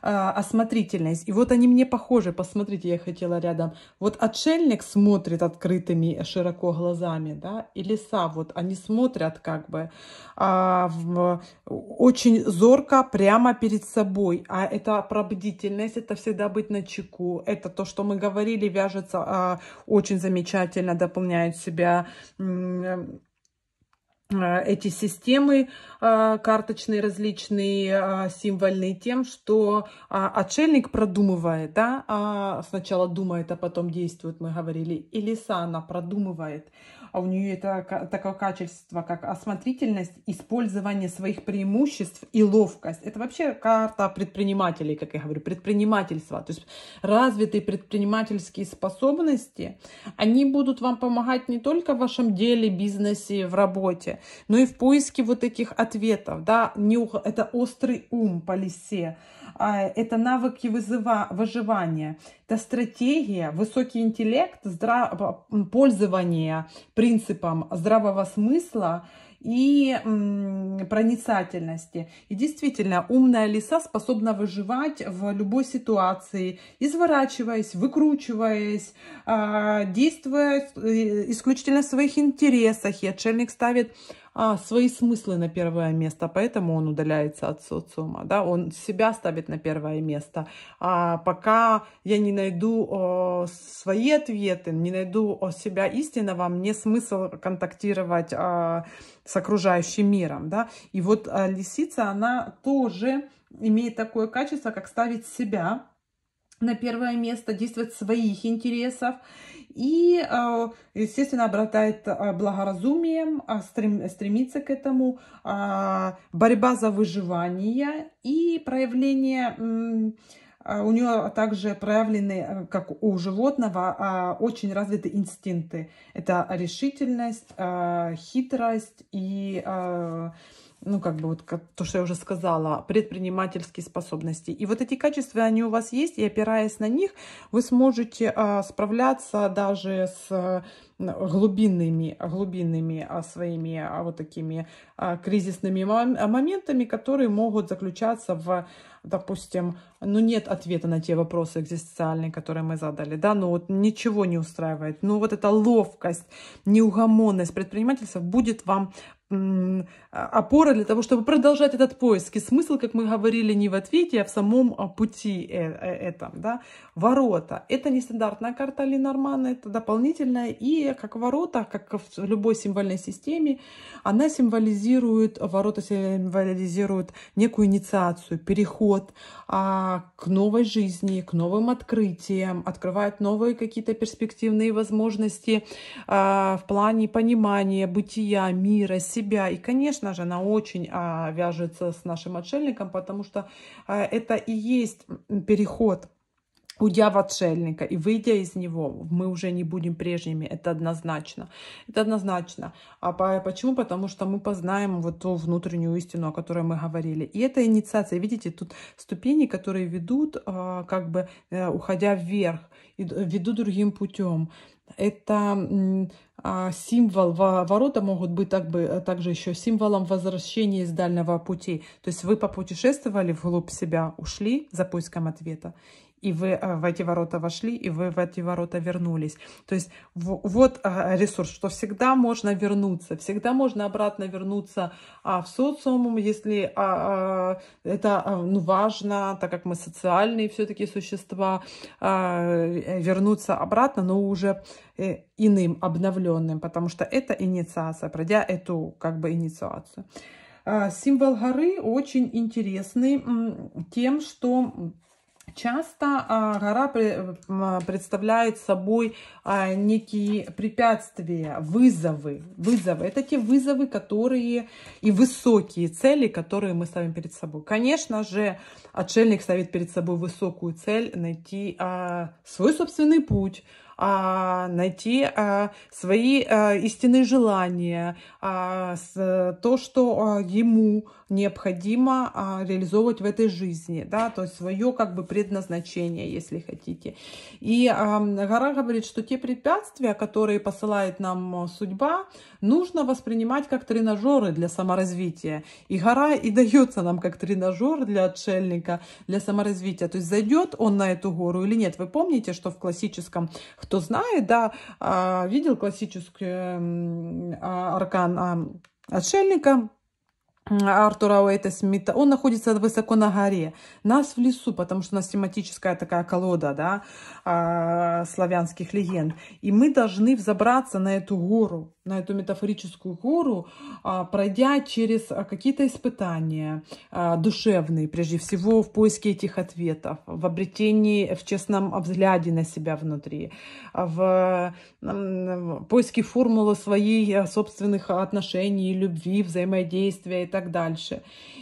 а, осмотрительность. И вот они мне похожи, посмотрите, я хотела рядом. Вот отшельник смотрит открытыми широко глазами, да, и леса, вот они смотрят как бы а, в очень зорко прямо перед собой. А это про бдительность, это всегда быть на чеку. Это то, что мы говорили, вяжется а, очень замечательно, дополняет себя э, э, эти системы а, карточные различные а, символьные тем, что а, отшельник продумывает, да, сначала думает, а потом действует, мы говорили, и лиса она продумывает, а у нее это такое качество, как осмотрительность, использование своих преимуществ и ловкость. Это вообще карта предпринимателей, как я говорю, предпринимательства. То есть развитые предпринимательские способности, они будут вам помогать не только в вашем деле, бизнесе, в работе, но и в поиске вот этих ответов. Да? Это острый ум по лисе. А, это навыки вызыва, выживания, это стратегия, высокий интеллект, здраво, пользование принципом здравого смысла и проницательности. И действительно, умная лиса способна выживать в любой ситуации, изворачиваясь, выкручиваясь, а, действуя э, исключительно в своих интересах. И отшельник ставит а, свои смыслы на первое место, поэтому он удаляется от социума, да, он себя ставит на первое место. А пока я не найду о, свои ответы, не найду о себя истинного, мне смысл контактировать о, а, с окружающим миром, да. И вот о, а, лисица, она тоже имеет такое качество, как ставить себя на первое место, действовать своих интересов и, э, естественно, обратает э, благоразумием, а, стремится к этому, а, борьба за выживание и проявление а, у нее также проявлены, э, как у животного, очень развиты инстинкты. Это решительность, хитрость и ну, как бы вот как, то, что я уже сказала, предпринимательские способности. И вот эти качества, они у вас есть, и опираясь на них, вы сможете а, справляться даже с глубинными, глубинными а, своими а, вот такими а, кризисными моментами, которые могут заключаться в, допустим, ну нет ответа на те вопросы экзистенциальные, которые мы задали, да, ну вот ничего не устраивает, ну вот эта ловкость, неугомонность предпринимательства будет вам а, опора для того, чтобы продолжать этот поиск. И смысл, как мы говорили, не в ответе, а в самом а, пути э, э, этом. Да? Ворота. Это не стандартная карта Ленормана, это дополнительная. И как ворота, как в любой символьной системе, она символизирует, ворота символизируют некую инициацию, переход а, к новой жизни, к новым открытиям, открывают новые какие-то перспективные возможности в плане понимания, бытия, мира, себя себя. И, конечно же, она очень а, вяжется с нашим отшельником, потому что а, это и есть переход уйдя в отшельника и выйдя из него, мы уже не будем прежними, это однозначно. Это однозначно. А по почему? Потому что мы познаем вот ту внутреннюю истину, о которой мы говорили. И это инициация, видите, тут ступени, которые ведут, а, как бы э, уходя вверх, ведут другим путем. Это а, символ, ворота могут быть так бы, также еще символом возвращения из дальнего пути. То есть вы попутешествовали вглубь себя, ушли за поиском ответа, и вы э, в эти ворота вошли, и вы в эти ворота вернулись. То есть вот э, ресурс, что всегда можно вернуться, всегда можно обратно вернуться а в социум, если а, а, это ну, важно, так как мы социальные все-таки существа, э, вернуться обратно, но уже иным, обновленным, потому что это инициация, пройдя эту как бы инициацию. Символ горы очень интересный тем, что Часто а, гора э, а, представляет собой а, некие препятствия, вызовы. Вызовы. Это те вызовы, которые и высокие цели, которые мы ставим перед собой. Конечно же, отшельник ставит перед собой высокую цель найти свой собственный путь, а, найти а, свои а, истинные желания, то, что ему необходимо реализовывать в этой жизни, да, то есть свое как бы предназначение, если хотите. И гора говорит, что те препятствия, которые посылает нам судьба, нужно воспринимать как тренажеры для саморазвития. И гора и дается нам как тренажер для отшельника, для саморазвития. То есть зайдет он на эту гору или нет. Вы помните, что в классическом «Кто кто знает, да, а, видел классический а, аркан а, отшельника, Артура Уэйта Смита, он находится высоко на горе, нас в лесу, потому что у нас тематическая такая колода, да, славянских легенд. И мы должны взобраться на эту гору, на эту метафорическую гору, а, пройдя через а, какие-то испытания а, душевные, прежде всего в поиске этих ответов, в обретении, в честном взгляде на себя внутри, в поиске формулы своих собственных отношений, любви, взаимодействия и так дальше.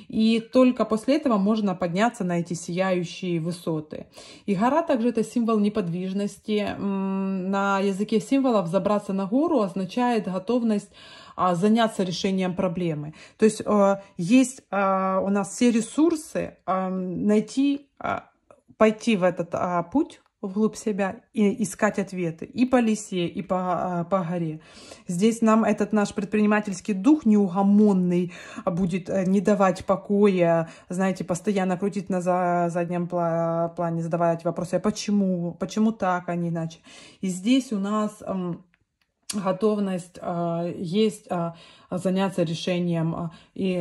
И только после этого можно подняться на эти сияющие высоты. И гора также это символ неподвижности. На языке символов забраться на гору означает готовность а, заняться решением проблемы. То есть э, есть э, у нас все ресурсы э, найти, пойти в этот путь вглубь себя и искать ответы и по лесе, и по, а, по горе. Здесь нам этот наш предпринимательский дух неугомонный будет э, не давать покоя, знаете, постоянно крутить на заднем плане, задавать вопросы, а почему, почему так, а не иначе. И здесь у нас готовность а, есть а, заняться решением а, и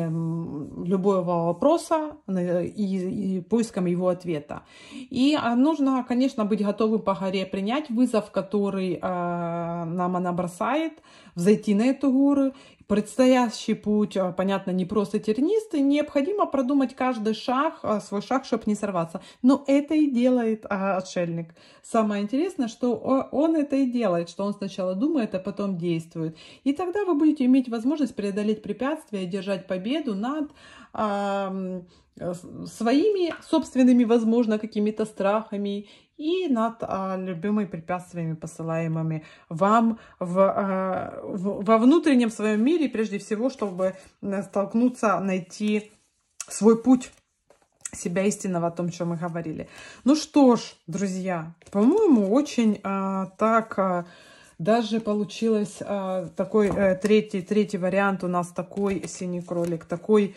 любого вопроса и, и поиском его ответа. И а, нужно, конечно, быть готовым по горе принять вызов, который а, нам она бросает, взойти на эту гору. Предстоящий путь, понятно, не просто тернистый, необходимо продумать каждый шаг, свой шаг, чтобы не сорваться. Но это и делает отшельник. Самое интересное, что он это и делает, что он сначала думает, а потом действует. И тогда вы будете иметь возможность возможность преодолеть препятствия и держать победу над э, своими собственными, возможно, какими-то страхами и над а, любыми препятствиями, посылаемыми вам в, а, в, во внутреннем своем мире, прежде всего, чтобы столкнуться, найти свой путь себя истинного, о том, что мы говорили. Ну что ж, друзья, по-моему, очень а, так... А, даже получилось а, такой а, третий, третий вариант у нас такой синий кролик, такой,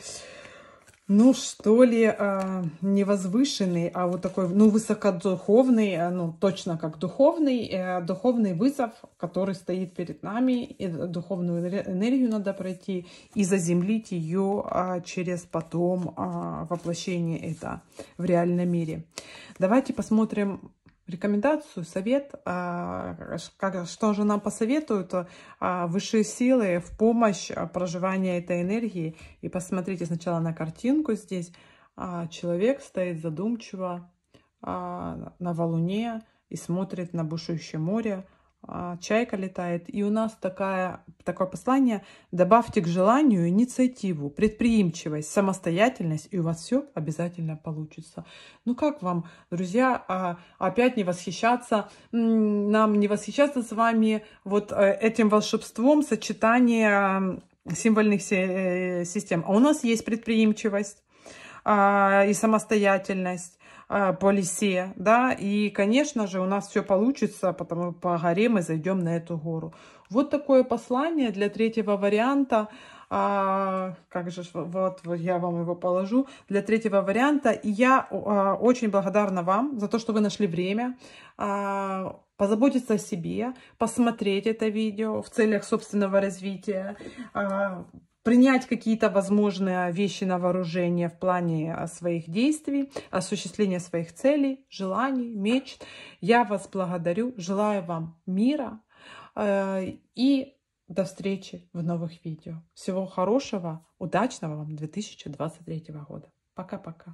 ну что ли, а, не а вот такой, ну высокодуховный, а, ну точно как духовный, а, духовный вызов, который стоит перед нами, и духовную энергию надо пройти и заземлить ее а, через потом а, воплощение это в реальном мире. Давайте посмотрим рекомендацию, совет, а, как, что же нам посоветуют а, высшие силы в помощь а, проживания этой энергии. И посмотрите сначала на картинку здесь. Человек стоит задумчиво на валуне и смотрит на бушующее море, а, чайка летает. И у нас такая, такое послание. Добавьте к желанию инициативу, предприимчивость, самостоятельность, и у вас все обязательно получится. Ну как вам, друзья, а, опять не восхищаться, нам не восхищаться с вами вот э, этим волшебством сочетания символьных э, систем. А у нас есть предприимчивость а, и самостоятельность. Э, по лесе, да, и, конечно же, у нас все получится, потому по горе мы зайдем на эту гору. Вот такое послание для третьего варианта, а, как же, вот, вот я вам его положу, для третьего варианта, и я а, очень благодарна вам за то, что вы нашли время, а, позаботиться о себе, посмотреть это видео в целях собственного развития, а, принять какие-то возможные вещи на вооружение в плане а, своих действий, осуществления своих целей, желаний, мечт. Я вас благодарю, желаю вам мира э, и до встречи в новых видео. Всего хорошего, удачного вам 2023 года. Пока-пока.